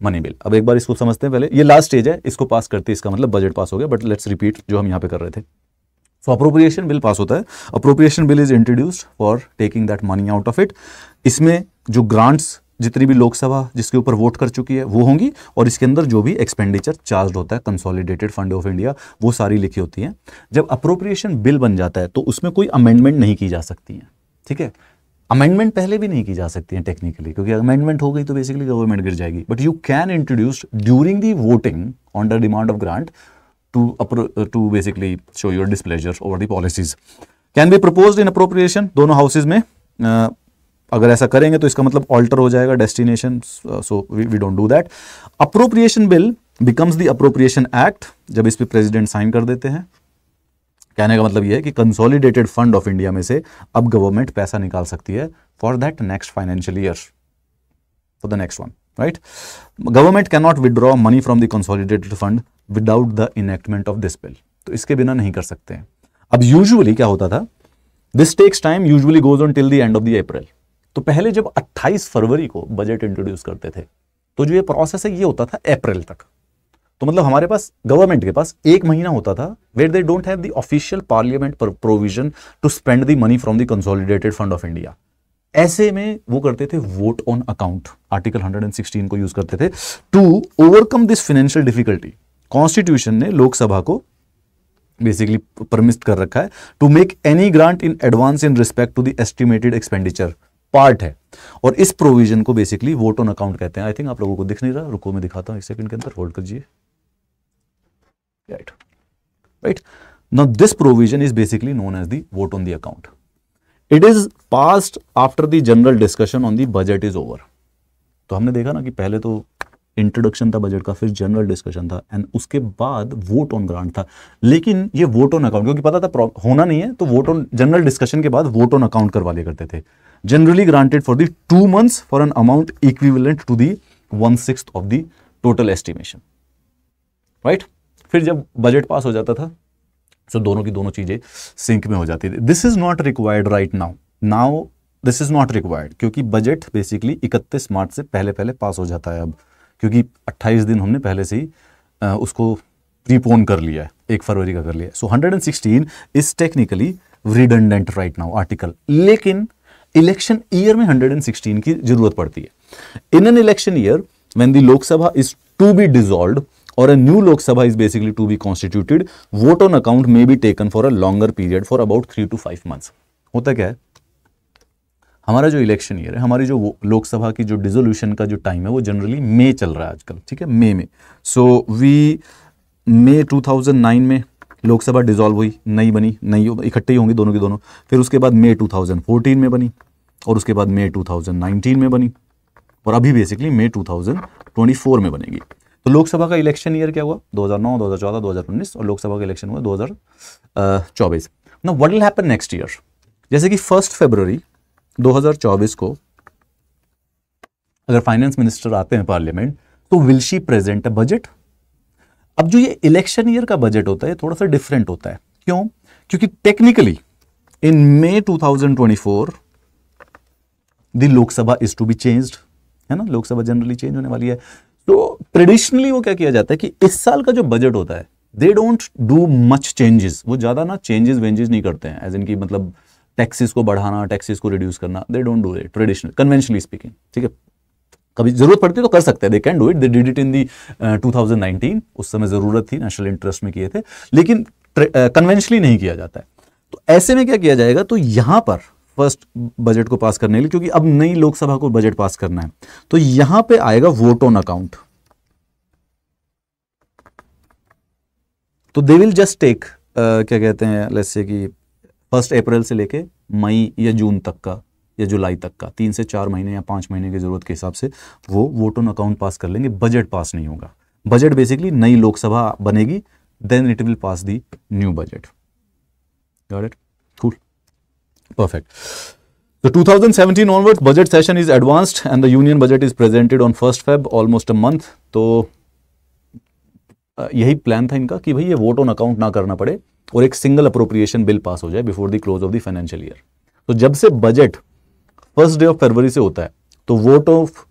money bill अब एक बार इसको समझते हैं पहले ये last stage है इसको पास करते इसका मतलब बजट पास हो गया बट लेट्स रिपीट जो हम यहाँ पे कर रहे थे सो अप्रोप्रिएशन बिल पास होता है appropriation bill is introduced for taking that money out of it इसमें जो ग्रांट्स जितनी भी लोकसभा जिसके ऊपर वोट कर चुकी है वो होंगी और इसके अंदर जो भी एक्सपेंडिचर चार्ज होता है कंसोलिडेटेड फंड ऑफ इंडिया वो सारी लिखी होती है जब अप्रोप्रिएशन बिल बन जाता है तो उसमें कोई अमेंडमेंट नहीं की जा सकती है ठीक है अमेंडमेंट पहले भी नहीं की जा सकती है टेक्निकली क्योंकि अमेंडमेंट हो गई तो बेसिकली गवर्नमेंट गिर जाएगी but you can introduce during the voting on the demand of grant to to basically show your displeasure over the policies can be propose in appropriation दोनों हाउसेज में uh, अगर ऐसा करेंगे तो इसका मतलब ऑल्टर हो जाएगा destination so we don't do that appropriation bill becomes the appropriation act जब इस पर प्रेजिडेंट साइन कर देते हैं कहने का मतलब ये है कि कंसोलिडेटेड फंड ऑफ इंडिया में से अब गवर्नमेंट पैसा निकाल सकती है for that next financial year for the next one right government can not withdraw money from the consolidated fund without the enactment of this bill तो इसके बिना नहीं कर सकते हैं अब यूजुअली क्या होता था this takes time usually goes on till the end of the April तो पहले जब 28 फरवरी को बजट इंट्रोड्यूस करते थे तो जो ये प्रोसेस है ये होता था अप्रैल तक तो मतलब हमारे पास गवर्नमेंट के पास एक महीना होता था where they don't have the official parliament provision to spend the money from the consolidated fund of India ऐसे में वो करते थे वोट ऑन अकाउंट आर्टिकल 116 को यूज करते थे to overcome this financial difficulty constitution ने लोकसभा को बेसिकली परमिस्ट कर रखा है to make any grant in advance in respect to the estimated expenditure part है और इस प्रोविजन को बेसिकली वोट ऑन अकाउंट कहते हैं आई थिंक आप लोगों को दिख नहीं रहा रुको मैं दिखाता हूं एक सेकंड के अंदर होल्ड करिए right right now this provision is basically known as the vote on the account it is passed after the general discussion on the budget is over तो हमने देखा ना कि पहले तो इंट्रोडक्शन था बजट का फिर जनरल डिस्कशन था एंड उसके बाद वोट ऑन ग्रांट था लेकिन ये वोट ऑन अकाउंट क्योंकि पता था होना नहीं है तो वोट ऑन जनरल डिस्कशन के बाद वोट ऑन अकाउंट करवा लिया करते थे generally granted for the two months for an amount equivalent to the one six of the total estimation right फिर जब बजट पास हो जाता था तो दोनों की दोनों चीज़ें सिंक में हो जाती थी this is not required right now now this is not required क्योंकि बजट बेसिकली 31 मार्च से पहले पहले पास हो जाता है अब क्योंकि 28 दिन हमने पहले से ही उसको प्रीपोन कर लिया है एक फरवरी का कर लिया so hundred and sixteen is technically redundant right now article लेकिन इलेक्शन ईयर में हंड्रेड एंड सिक्सटीन की जरूरत पड़ती है in an election year when the Lok Sabha is to be dissolve और a new Lok Sabha is basically to be constituted vote on account may be taken for a longer period for about three to five five होता क्या है हमारा जो election year है हमारी जो लोकसभा की जो डिजोल्यूशन का जो टाइम है वो जनरली मे चल रहा है आजकल ठीक है मे में सो वी मे 2009 में लोकसभा डिजोल्व हुई नई बनी नई इकट्ठे ही होंगी दोनों की दोनों फिर उसके बाद मे 2014 में बनी और उसके बाद मे 2019 में बनी और अभी बेसिकली मे 2024 में बनेगी तो लोकसभा का इलेक्शन ईयर क्या हुआ 2009, 2014, 2019 और लोकसभा का इलेक्शन हुआ 2024 ना what will happen next year जैसे कि फर्स्ट फेबररी 2024 को अगर फाइनेंस मिनिस्टर आते हैं पार्लियामेंट तो will she present a budget अब जो ये इलेक्शन ईयर का बजट होता है थोड़ा सा डिफरेंट होता है क्यों क्योंकि technically in May 2024 the Lok Sabha is to be changed है ना लोकसभा जनरली चेंज होने वाली है तो ट्रेडिशनली वो क्या किया जाता है कि इस साल का जो बजट होता है they don't do much changes वो ज़्यादा ना चेंजेस वेंजेस नहीं करते हैं एज इनकी मतलब टैक्सेस को बढ़ाना टैक्सेस को रिड्यूस करना they don't do it traditional conventionally speaking ठीक है कभी जरूरत पड़ती तो कर सकते हैं they can do it they did it in the two thousand nineteen उस समय जरूरत थी नेशनल इंटरेस्ट में किए थे लेकिन कन्वेंशनली uh, नहीं किया जाता है तो ऐसे में क्या किया जाएगा तो यहां पर फर्स्ट बजट को पास करने के लिए क्योंकि अब नई लोकसभा को बजट पास करना है तो यहां पे आएगा वोट ऑन अकाउंट तो दे विल जस्ट टेक क्या कहते हैं लेट्स से कि फर्स्ट अप्रैल से लेके मई या जून तक का या जुलाई तक का तीन से चार महीने या पांच महीने की ज़रूरत के हिसाब से वो वोट ऑन अकाउंट पास कर लेंगे बजट पास नहीं होगा बजट बेसिकली नई लोकसभा बनेगी then it will pass the new budget got it Perfect. The 2017 onwards budget session is advanced and the union budget is presented on 1st Feb almost a month. तो uh, यही plan था इनका कि भाई ये vote on account ना करना पड़े और एक सिंगल अप्रोप्रिएशन बिल पास हो जाए before the close of the financial year तो जब से बजट फर्स्ट डे ऑफ फरवरी से होता है तो vote of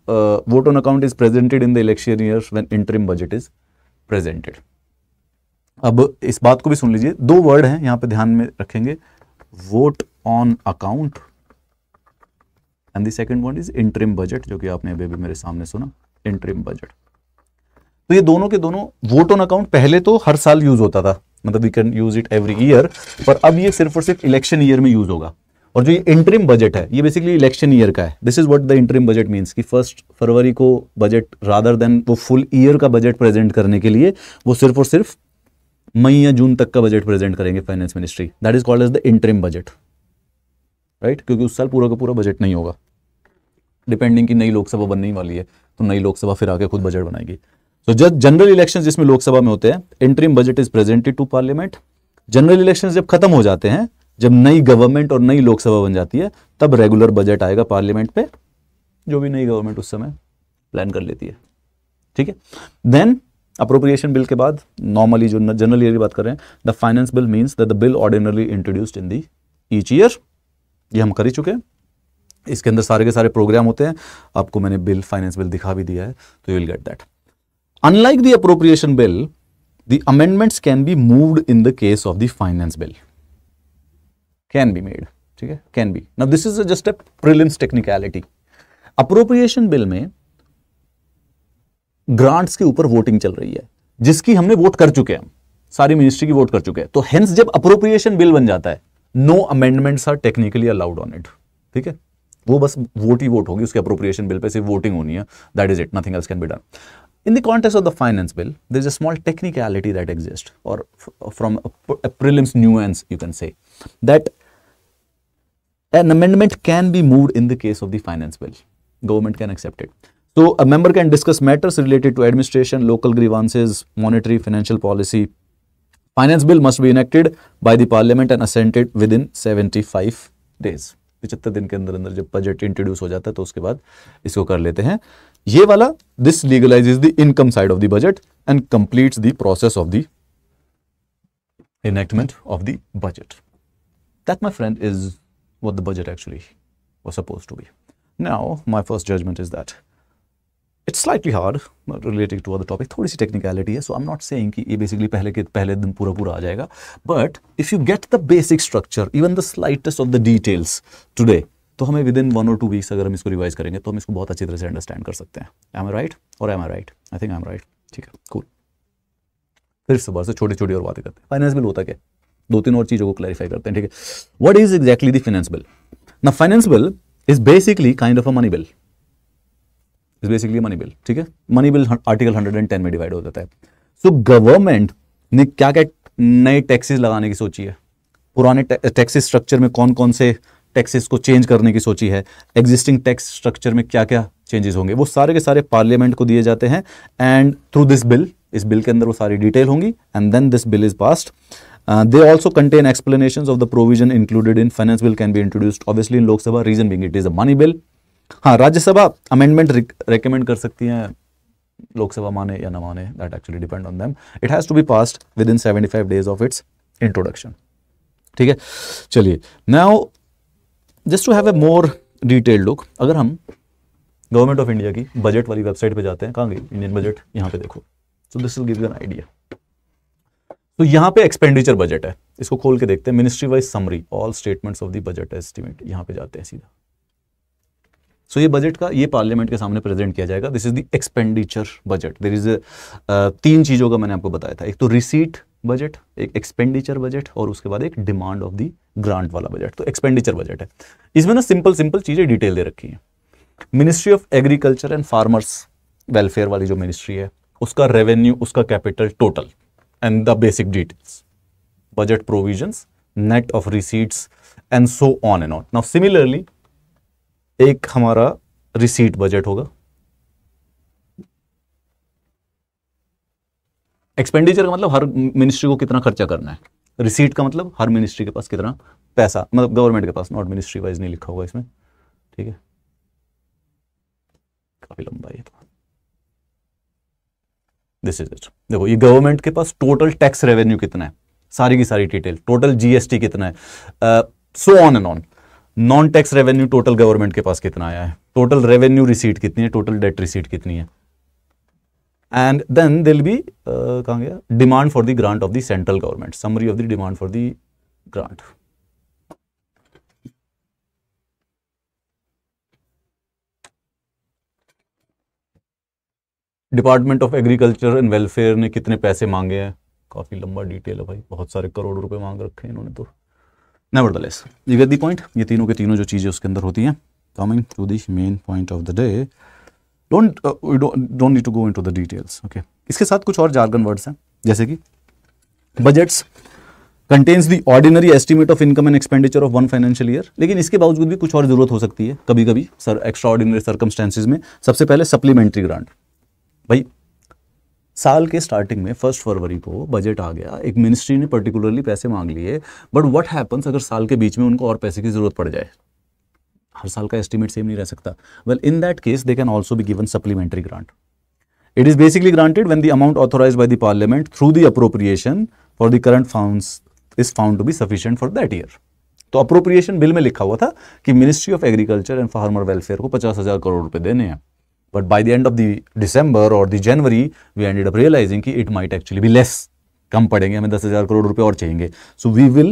vote on account is presented in the election year when interim budget is presented अब इस बात को भी सुन लीजिए दो वर्ड हैं यहां पे ध्यान में रखेंगे vote on account and the second one is interim budget जो कि आपने अभी अभी मेरे सामने सुना इंटरिम बजट तो ये दोनों के दोनों वोट ऑन अकाउंट पहले तो हर साल यूज होता था मतलब we can use it every year पर अब ये सिर्फ और सिर्फ इलेक्शन ईयर में यूज होगा और जो ये इंटरिम बजट है ये बेसिकली इलेक्शन ईयर का है this is what the interim budget means कि फर्स्ट फरवरी को बजट रादर देन वो फुल ईयर का बजट प्रेजेंट करने के लिए वो सिर्फ और सिर्फ मई या जून तक का बजट प्रेजेंट करेंगे finance ministry that is called as the interim budget right क्योंकि उस साल पूरा का पूरा बजट नहीं होगा डिपेंडिंग कि नई लोकसभा बनने वाली है तो नई लोकसभा फिर आके खुद बजट बनाएगी तो जब जनरल इलेक्शन जिसमें लोकसभा में होते हैं interim budget is presented to parliament general election जब खत्म हो जाते हैं जब नई गवर्नमेंट और नई लोकसभा बन जाती है तब रेगुलर बजट आएगा पार्लियामेंट पे जो भी नई गवर्नमेंट उस समय प्लान कर लेती है ठीक है देन अप्रोप्रिएशन बिल के बाद नॉर्मली जो जनरल ईयर की बात कर रहे हैं the finance bill means the bill ordinarily introduced in the each year ये हम कर ही चुके हैं इसके अंदर सारे के सारे प्रोग्राम होते हैं आपको मैंने बिल फाइनेंस बिल दिखा भी दिया है तो you will get that unlike the appropriation bill the amendments can be moved in the case of the finance bill can be made ठीक है can be now this is just a prelims technicality appropriation bill में grants के ऊपर voting चल रही है जिसकी हमने वोट कर चुके हैं सारी मिनिस्ट्री की वोट कर चुके हैं तो हेंस जब अप्रोप्रिएशन बिल बन जाता है No amendments are technically allowed on it. ठीक है वो बस वोट ही वोट होगी उसके अप्रोप्रिएशन बिल पे सिर्फ वोटिंग होनी है that in the context of the finance bill there is a small technicality that exists or from a, a, prelims nuance you can say that an amendment can be moved in the case of the finance bill government can accept it so a member can discuss matters related to administration local grievances monetary financial policy Finance bill must be enacted by the parliament and assented within 75 days. पिछहत्तर दिन के अंदर अंदर जब budget introduce हो जाता है तो उसके बाद इसको कर लेते हैं ये वाला this legalize the income side of the budget and complete the process of the enactment of the budget. That, my friend, is what the budget actually was supposed to be. Now, my first judgment is that it's slightly hard related to other topic थोड़ी सी technicality है so I am not saying कि ये basically पहले के पहले दिन पूरा पूरा आ जाएगा but if you get the basic structure even the slightest of the details today तो हमें विद इन वन और टू वीक्स अगर हम इसको रिवाइज करेंगे तो हम इसको बहुत अच्छी तरह से अंडरस्टैंड कर सकते हैं एम आई राइट और am I right I think am right ठीक है कूल फिर सुबह से छोटी छोटी और बातें करते हैं फाइनेंस बिल होता क्या दो तीन और चीज़ों को क्लैरिफाई करते हैं ठीक है what is exactly the finance bill ना finance bill is basically kind of a money bill is basically money bill ठीक है money bill article hundred and ten में डिवाइड हो जाता है सो so, गवर्नमेंट ने क्या क्या नए टैक्सेस लगाने की सोची है पुराने टैक्सेस स्ट्रक्चर में कौन कौन से टैक्सेस को चेंज करने की सोची है एग्जिस्टिंग टैक्स स्ट्रक्चर में क्या क्या चेंजेस होंगे वो सारे के सारे पार्लियामेंट को दिए जाते हैं एंड थ्रू दिस बिल इस बिल के अंदर वो सारी डिटेल होंगी and then this bill is passed they also contain explanation of the provision included in finance bill can be introduced obviously in Lok Sabha reason being it is a money bill हाँ Rajya Sabha amendment recommend कर सकती है लोकसभा माने या ना माने that actually depend on them it has to be passed within seventy five days of its introduction ठीक है चलिए now just to have a more detailed look अगर हम गवर्नमेंट ऑफ इंडिया की बजट वाली वेबसाइट पे जाते हैं कहाँ गई इंडियन बजट यहाँ पे देखो so this will give you an idea तो यहाँ पे एक्सपेंडिचर बजट है इसको खोल के देखते हैं ministry wise summary all statements of the budget estimate यहाँ पे जाते हैं सीधा सो so, ये बजट का ये पार्लियामेंट के सामने प्रेजेंट किया जाएगा this is the expenditure budget there is तीन चीज़ों का मैंने आपको बताया था एक तो रिसीट बजट एक एक्सपेंडिचर बजट और उसके बाद एक डिमांड ऑफ द ग्रांट वाला बजट तो एक्सपेंडिचर बजट है इसमें ना सिंपल सिंपल चीज़ें डिटेल दे रखी है ministry of agriculture and farmers welfare वाली जो मिनिस्ट्री है उसका रेवेन्यू उसका capital total and the basic details budget provision net of receipts and so on and on now similarly एक हमारा रिसीट बजट होगा एक्सपेंडिचर का मतलब हर मिनिस्ट्री को कितना खर्चा करना है रिसीट का मतलब हर मिनिस्ट्री के पास कितना पैसा मतलब गवर्नमेंट के पास नॉट मिनिस्ट्री वाइज नहीं लिखा होगा इसमें ठीक है काफी लंबा ये दिस इज इट देखो ये गवर्नमेंट के पास टोटल टैक्स रेवेन्यू कितना है सारी की सारी डिटेल टोटल जीएसटी कितना है so on and on non tax revenue total government के पास कितना आया है टोटल रेवेन्यू रिसीट कितनी है टोटल डेट रिसीट कितनी है एंड देन दिल बी कहा गया demand for the grant of the central government summary of the demand for the grant department of agriculture and welfare ने कितने पैसे मांगे हैं काफ़ी लंबा डिटेल है भाई बहुत सारे करोड़ रुपए मांग रखे हैं इन्होंने तो nevertheless you get the point ये तीनों के तीनों जो चीज़ें उसके अंदर होती हैं coming to the main point of the day don't don't need to go into the details okay इसके साथ कुछ और जार्गन वर्ड्स हैं जैसे कि budgets contains the ordinary estimate of income and expenditure of one financial year लेकिन इसके बावजूद भी कुछ और जरूरत हो सकती है कभी कभी सर एक्स्ट्रा ऑर्डिनरी सर्कमस्टेंसेज में सबसे पहले सप्लीमेंट्री ग्रांट भाई साल के स्टार्टिंग में फर्स्ट फरवरी को बजट आ गया एक मिनिस्ट्री ने पर्टिकुलरली पैसे मांग लिए बट व्हाट हैपन्स अगर साल के बीच में उनको और पैसे की ज़रूरत पड़ जाए हर साल का एस्टिमेट सेम नहीं रह सकता well in that case they can also be given supplementary grant it is basically granted when the amount authorize by the parliament through the appropriation for the current found is found to be sufficient for that year तो appropriation bill में लिखा हुआ था कि ministry of agriculture and farmer welfare को पचास हज़ार करोड़ रुपए देने हैं but by the end of the December or the January, we ended up realizing that it might actually be less. कम पड़ेंगे हमें दस हजार करोड़ रुपए और चाहिए सो वी विल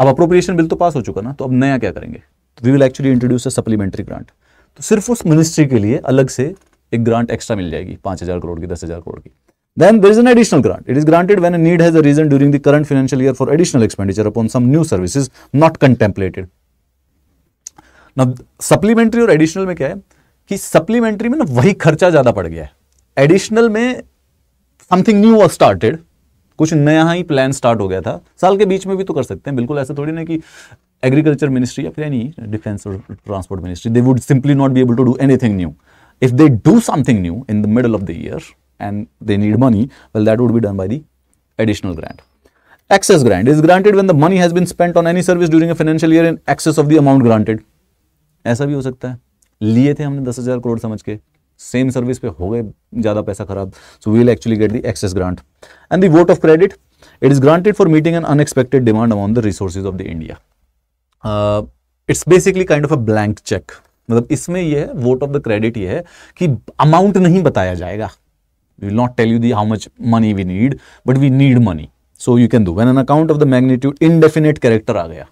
अब अप्रोप्रिएशन बिल तो पास हो चुका ना तो अब नया क्या करेंगे we will actually introduce a supplementary grant तो सिर्फ उस मिनिस्ट्री के लिए अलग से एक ग्रांट एक्स्ट्रा मिल जाएगी पांच हजार करोड़ की दस हजार करोड़ की then there is an additional grant it is granted when need has arisen during the current financial year for additional expenditure upon some new services not contemplated supplementary और additional में क्या है कि सप्लीमेंट्री में ना वही खर्चा ज़्यादा पड़ गया है एडिशनल में समथिंग न्यू वॉज स्टार्टेड कुछ नया ही प्लान स्टार्ट हो गया था साल के बीच में भी तो कर सकते हैं बिल्कुल ऐसा थोड़ी ना कि एग्रीकल्चर मिनिस्ट्री या फिर एनी डिफेंस और transport ministry they would simply not be able to do anything new if they do something new in the middle of the year and they need money well that would be done by the additional grant excess grant is granted when the money has been spent on any service during a financial year in excess of the amount ऐसा भी हो सकता है लिए थे हमने दस हज़ार करोड़ समझ के सेम सर्विस पे हो गए ज़्यादा पैसा खराब so we'll actually get the excess grant and the vote of credit it is granted for meeting an unexpected demand upon the resources of the India it's basically kind of a blank cheque मतलब इसमें यह है vote of the credit ये है कि amount नहीं बताया जाएगा will not tell you the how much money we need but we need money so you can do when an account of the magnitude indefinite character आ गया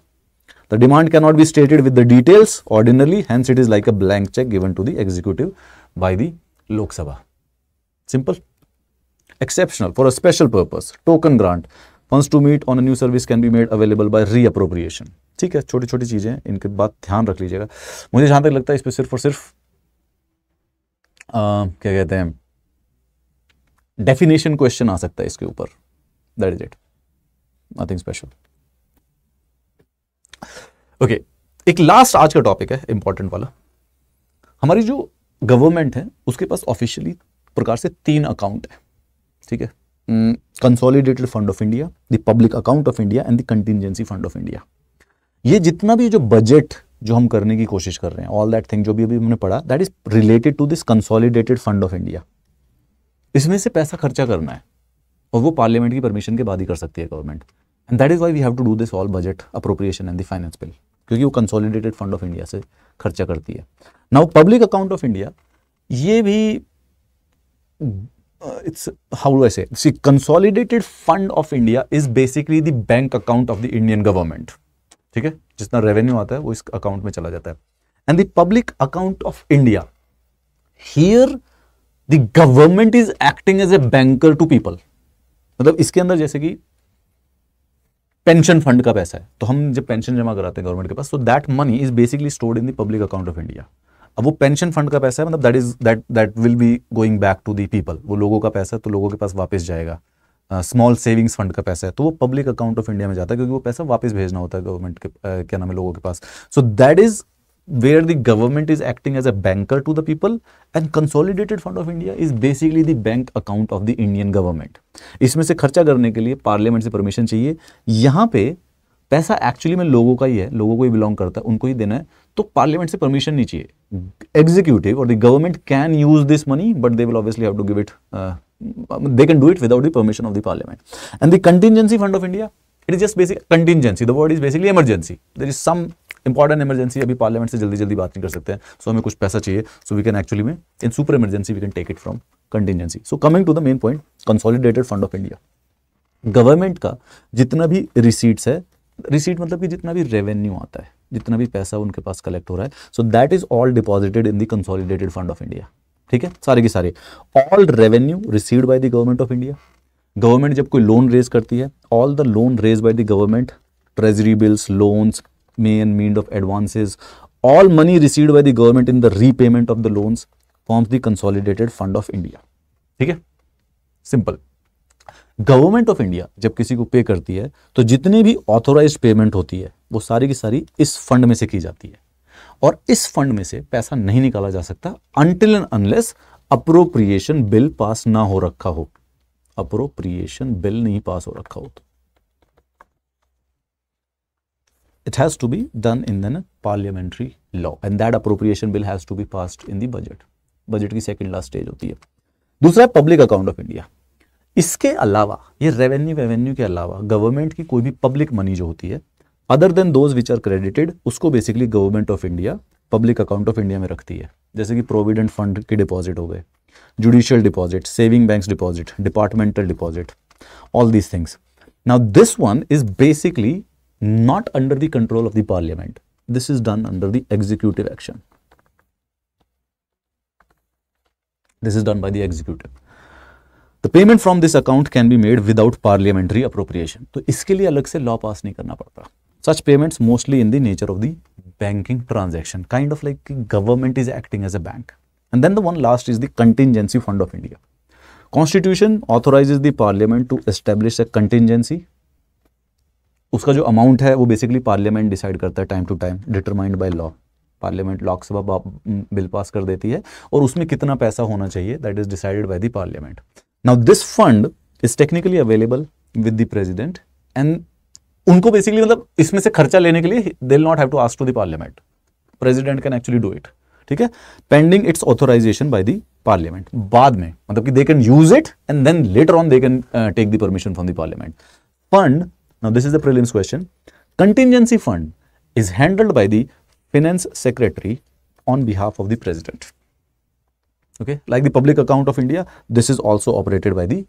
The demand cannot be stated with the details ordinarily, hence it is like a blank check given to the executive by the Lok Sabha. Simple. Exceptional for a special purpose, token grant, funds to meet on a new service can be made available by reappropriation. ठीक है छोटी छोटी चीजें इनके बाद ध्यान रख लीजिएगा मुझे जहां तक लगता है इस पर सिर्फ और सिर्फ आ, क्या कहते हैं डेफिनेशन क्वेश्चन आ सकता है इसके ऊपर that is it nothing special okay एक लास्ट आज का टॉपिक है इंपॉर्टेंट वाला हमारी जो गवर्नमेंट है उसके पास ऑफिशियली प्रकार से तीन अकाउंट है ठीक है consolidated fund of India the public account of India and the contingency fund of India ये जितना भी जो बजट जो हम करने की कोशिश कर रहे हैं ऑल दैट थिंग जो भी अभी हमने पढ़ा that is related to this consolidated fund of India इसमें से पैसा खर्चा करना है और वो पार्लियामेंट की परमिशन के बाद ही कर सकती है government and that is why we have to do this all budget appropriation and the finance bill क्योंकि वो कंसोलिडेटेड फंड ऑफ इंडिया से खर्चा करती है now public account of India ये भी it's how do I say see consolidated fund of India is basically the bank account of the Indian government ठीक है जितना रेवेन्यू आता है वो इस अकाउंट में चला जाता है and the public account of India here the government is acting as a banker to people मतलब इसके अंदर जैसे कि पेंशन फंड का पैसा है तो हम जब पेंशन जमा कराते हैं गवर्नमेंट के पास तो that money is basically stored in the public account of India अब वो पेंशन फंड का पैसा है मतलब that is that that will be going back to the people वो लोगों का पैसा है तो लोगों के पास वापस जाएगा स्मॉल सेविंग्स फंड का पैसा है तो वो पब्लिक अकाउंट ऑफ इंडिया में जाता है क्योंकि वो पैसा वापस भेजना होता है गवर्नमेंट के uh, क्या नाम है लोगों के पास so that is where the government is acting as a banker to the people and consolidated fund of india is basically the bank account of the indian government isme se kharcha karne ke liye parliament se permission chahiye yahan pe paisa actually mein logo ka hi hai logo ko hi belong karta hai unko hi dena hai to parliament se permission nahi chahiye executive or the government can use this money but they will obviously have to give it uh, they can do it without the permission of the parliament and the contingency fund of india it is just basic contingency the word is basically emergency there is some important emergency अभी parliament से जल्दी जल्दी बात नहीं कर सकते हैं सो so, हमें कुछ पैसा चाहिए सो वी कैन एक्चुअली में in super emergency we can take it from contingency so coming to the main point consolidated fund of India government का जितना भी रिसीट्स है रिसीट मतलब कि जितना भी रेवेन्यू आता है जितना भी पैसा उनके पास कलेक्ट हो रहा है so that is all deposited in the consolidated fund of India ठीक है सारे के सारे all revenue receive by the government of India government जब कोई लोन रेज करती है all the loan raise by the government treasury bills loans main mean of advances all money received by the government in the repayment of the loans forms the consolidated fund of india ठीक है simple government of India जब किसी को पे करती है तो जितनी भी ऑथोराइज पेमेंट होती है वो सारी की सारी इस फंड में से की जाती है और इस फंड में से पैसा नहीं निकाला जा सकता until and unless appropriation bill pass ना हो रखा हो अप्रोप्रिएशन बिल नहीं पास हो रखा हो तो it has to be done in an parliamentary law and that appropriation bill has to be passed in the budget budget की second last stage होती है दूसरा है public account of India इसके अलावा ये रेवेन्यू वेवेन्यू के अलावा गवर्नमेंट की कोई भी पब्लिक मनी जो होती है other than those which are credited उसको basically government of India public account of India में रखती है जैसे कि प्रोविडेंट फंड के डिपॉजिट हो गए judicial deposit saving banks deposit departmental deposit all these things now this one is basically not under the control of the parliament. This is done under the executive action. This is done by the executive. The payment from this account can be made without parliamentary appropriation. So, इसके अलग से law pass नहीं करना पड़ता. Such payments mostly in the nature of the banking transaction, kind of like government is acting as a bank. And then the one last is the contingency fund of India. Constitution authorizes the parliament to establish a contingency उसका जो amount है वो basically parliament decide करता है time to time determined by law parliament Lok Sabha bill pass कर देती है और उसमें कितना पैसा होना चाहिए that is decided by the parliament now this fund is technically available with the president and उनको बेसिकली मतलब इसमें से खर्चा लेने के लिए they not have to ask to the parliament president can actually do it ठीक है pending its authorization by the parliament बाद में मतलब कि they can use it and then later on they can take the permission from the parliament fund Now this is the prelims question. Contingency fund is handled by the finance secretary on behalf of the president. Okay, like the public account of India, this is also operated by the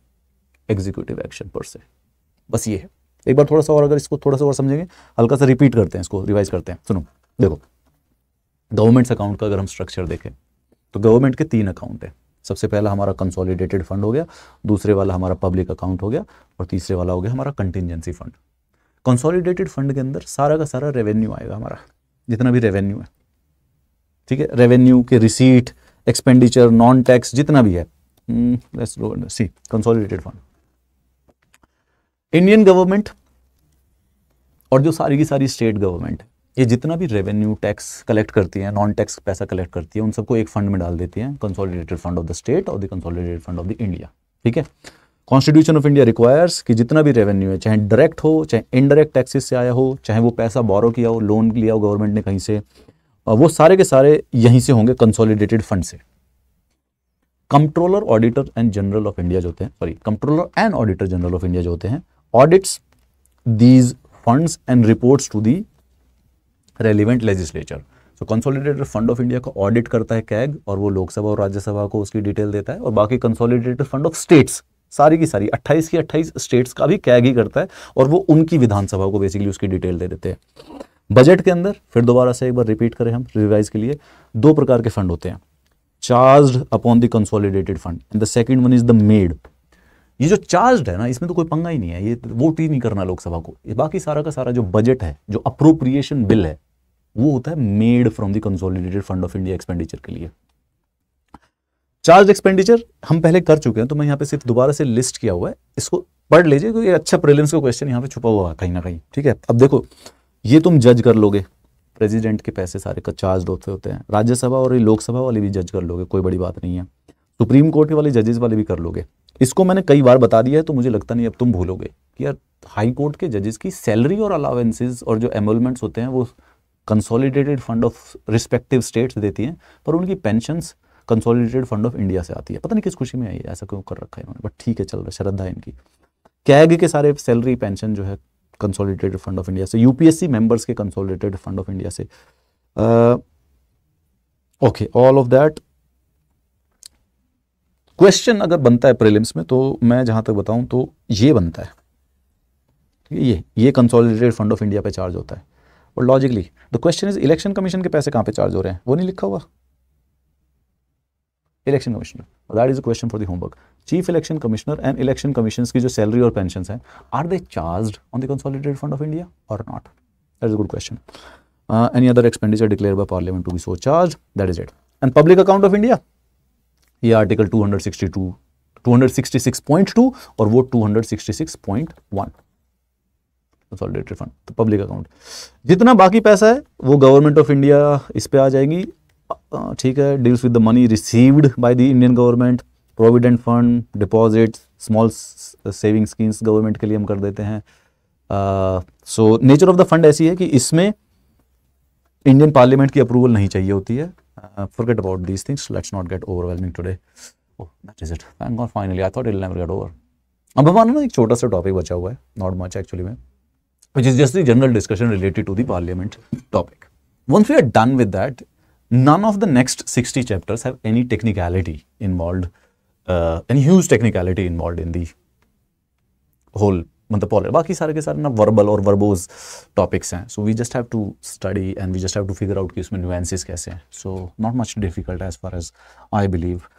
executive action per se. बस ये है एक बार थोड़ा सा और अगर इसको थोड़ा सा और समझेंगे हल्का सा repeat करते हैं इसको revise करते हैं सुनो देखो गवर्नमेंट्स account का अगर हम structure देखें तो government के तीन account है सबसे पहला हमारा कंसोलिडेटेड फंड हो गया दूसरे वाला हमारा पब्लिक अकाउंट हो गया और तीसरे वाला हो गया हमारा कंटिजेंसी फंड कंसोलिडेटेड फंड के अंदर सारा का सारा रेवेन्यू आएगा हमारा जितना भी रेवेन्यू है ठीक है रेवेन्यू के रिसीट एक्सपेंडिचर नॉन टैक्स जितना भी है कंसोलिडेटेड फंड इंडियन गवर्नमेंट और जो सारी की सारी स्टेट गवर्नमेंट ये जितना भी रेवेन्यू टैक्स कलेक्ट करती है नॉन टैक्स पैसा कलेक्ट करती है उन सबको एक फंड में डाल देती है consolidated fund of the state और the consolidated fund of the India ठीक है कॉन्स्टिट्यूशन ऑफ इंडिया रिक्वायर्स कि जितना भी रेवेन्यू है चाहे डायरेक्ट हो चाहे इनडायरेक्ट टैक्सेस से आया हो चाहे वो पैसा बोरो किया हो लोन लिया हो गवर्नमेंट ने कहीं से वो सारे के सारे यहीं से होंगे कंसोलिडेटेड फंड से controller auditor and general of India जो होते हैं sorry controller and auditor general of India जो होते हैं audits these funds and reports to the relevant legislature so consolidated fund of India को ऑडिट करता है कैग और वो लोकसभा और राज्यसभा को उसकी डिटेल देता है और बाकी कंसोलिडेटेड फंड ऑफ स्टेट्स सारी की सारी 28 की 28 स्टेट्स का भी कैग ही करता है और वो उनकी विधानसभा को बेसिकली उसकी डिटेल दे देते हैं बजट के अंदर फिर दोबारा से एक बार रिपीट करें हम रिवाइज के लिए दो प्रकार के फंड होते हैं charge upon the consolidated fund and the second one is the made ये जो चार्ज है ना इसमें तो कोई पंगा ही नहीं है ये वोट ही नहीं करना लोकसभा को बाकी सारा का सारा जो बजट है जो अप्रोप्रिएशन बिल है वो होता है made from the consolidated fund of India expenditure के लिए चार्ज एक्सपेंडिचर हम पहले कर चुके हैं तो मैं यहाँ पे सिर्फ दोबारा से लिस्ट किया हुआ है इसको पढ़ लीजिए क्योंकि अच्छा प्रिलिम्स का क्वेश्चन यहाँ पे छुपा हुआ है कहीं ना कहीं ठीक है अब देखो ये तुम जज कर लोगे प्रेसिडेंट के पैसे सारे का चार्ज होते होते हैं राज्यसभा और लोकसभा वाले भी जज कर लोगे कोई बड़ी बात नहीं है सुप्रीम कोर्ट के वाले जजेस वाले भी कर लोगे इसको मैंने कई बार बता दिया है तो मुझे लगता नहीं अब तुम भूलोगे कि यार हाई कोर्ट के जजेस की सैलरी और अलावेंसेज और जो एमोलमेंट्स होते हैं वो consolidated fund of respective states देती हैं पर उनकी pensions consolidated fund of India से आती है पता नहीं किस खुशी में आई है ऐसा क्यों कर रखा है इन्होंने बट ठीक है चल रहा श्रद्धा है इनकी कैग के सारे सैलरी पेंशन जो है कंसोलिडेटेड फंड ऑफ इंडिया से यूपीएससी मेंबर्स के कंसोलिडेटेड फंड ऑफ इंडिया से okay all of that question अगर बनता है प्रीलिम्स में तो मैं जहां तक बताऊं तो ये बनता है ये ये कंसोलिडेटेड फंड ऑफ इंडिया पे चार्ज होता है और logically the question is election commission के पैसे कहां पे चार्ज हो रहे हैं वो नहीं लिखा हुआ election commissioner that is a question for the homework chief election commissioner and election commission की जो सैलरी और पेंशन है are they charge on the consolidated fund of India और not that is a good question any other expenditure declare by parliament to be so charge that is it and public account of India ये article 262 266.2 और वो 266.1 consolidated fund तो public account जितना बाकी पैसा है वो गवर्नमेंट ऑफ इंडिया इस पर आ जाएगी ठीक है deals with the money received by the Indian government provident fund deposit small saving schemes government के लिए हम कर देते हैं so nature of the fund ऐसी है कि इसमें इंडियन पार्लियामेंट की अप्रूवल नहीं चाहिए होती है forget about these things let's not get overwhelming today finally I thought it get over अब हमारा ना एक छोटा सा टॉपिक बचा हुआ है नॉट मच एक्चुअली में which is just the general discussion related to the parliament topic. Once we are done with that, none of the next 60 chapters have any technicality involved, uh, any huge technicality involved in the whole मतलब पॉलर बाकी सारे के सारे ना verbal और verbose topics हैं so we just have to study and we just have to figure out कि इसमें नुएंसेस कैसे हैं so not much difficult as far as I believe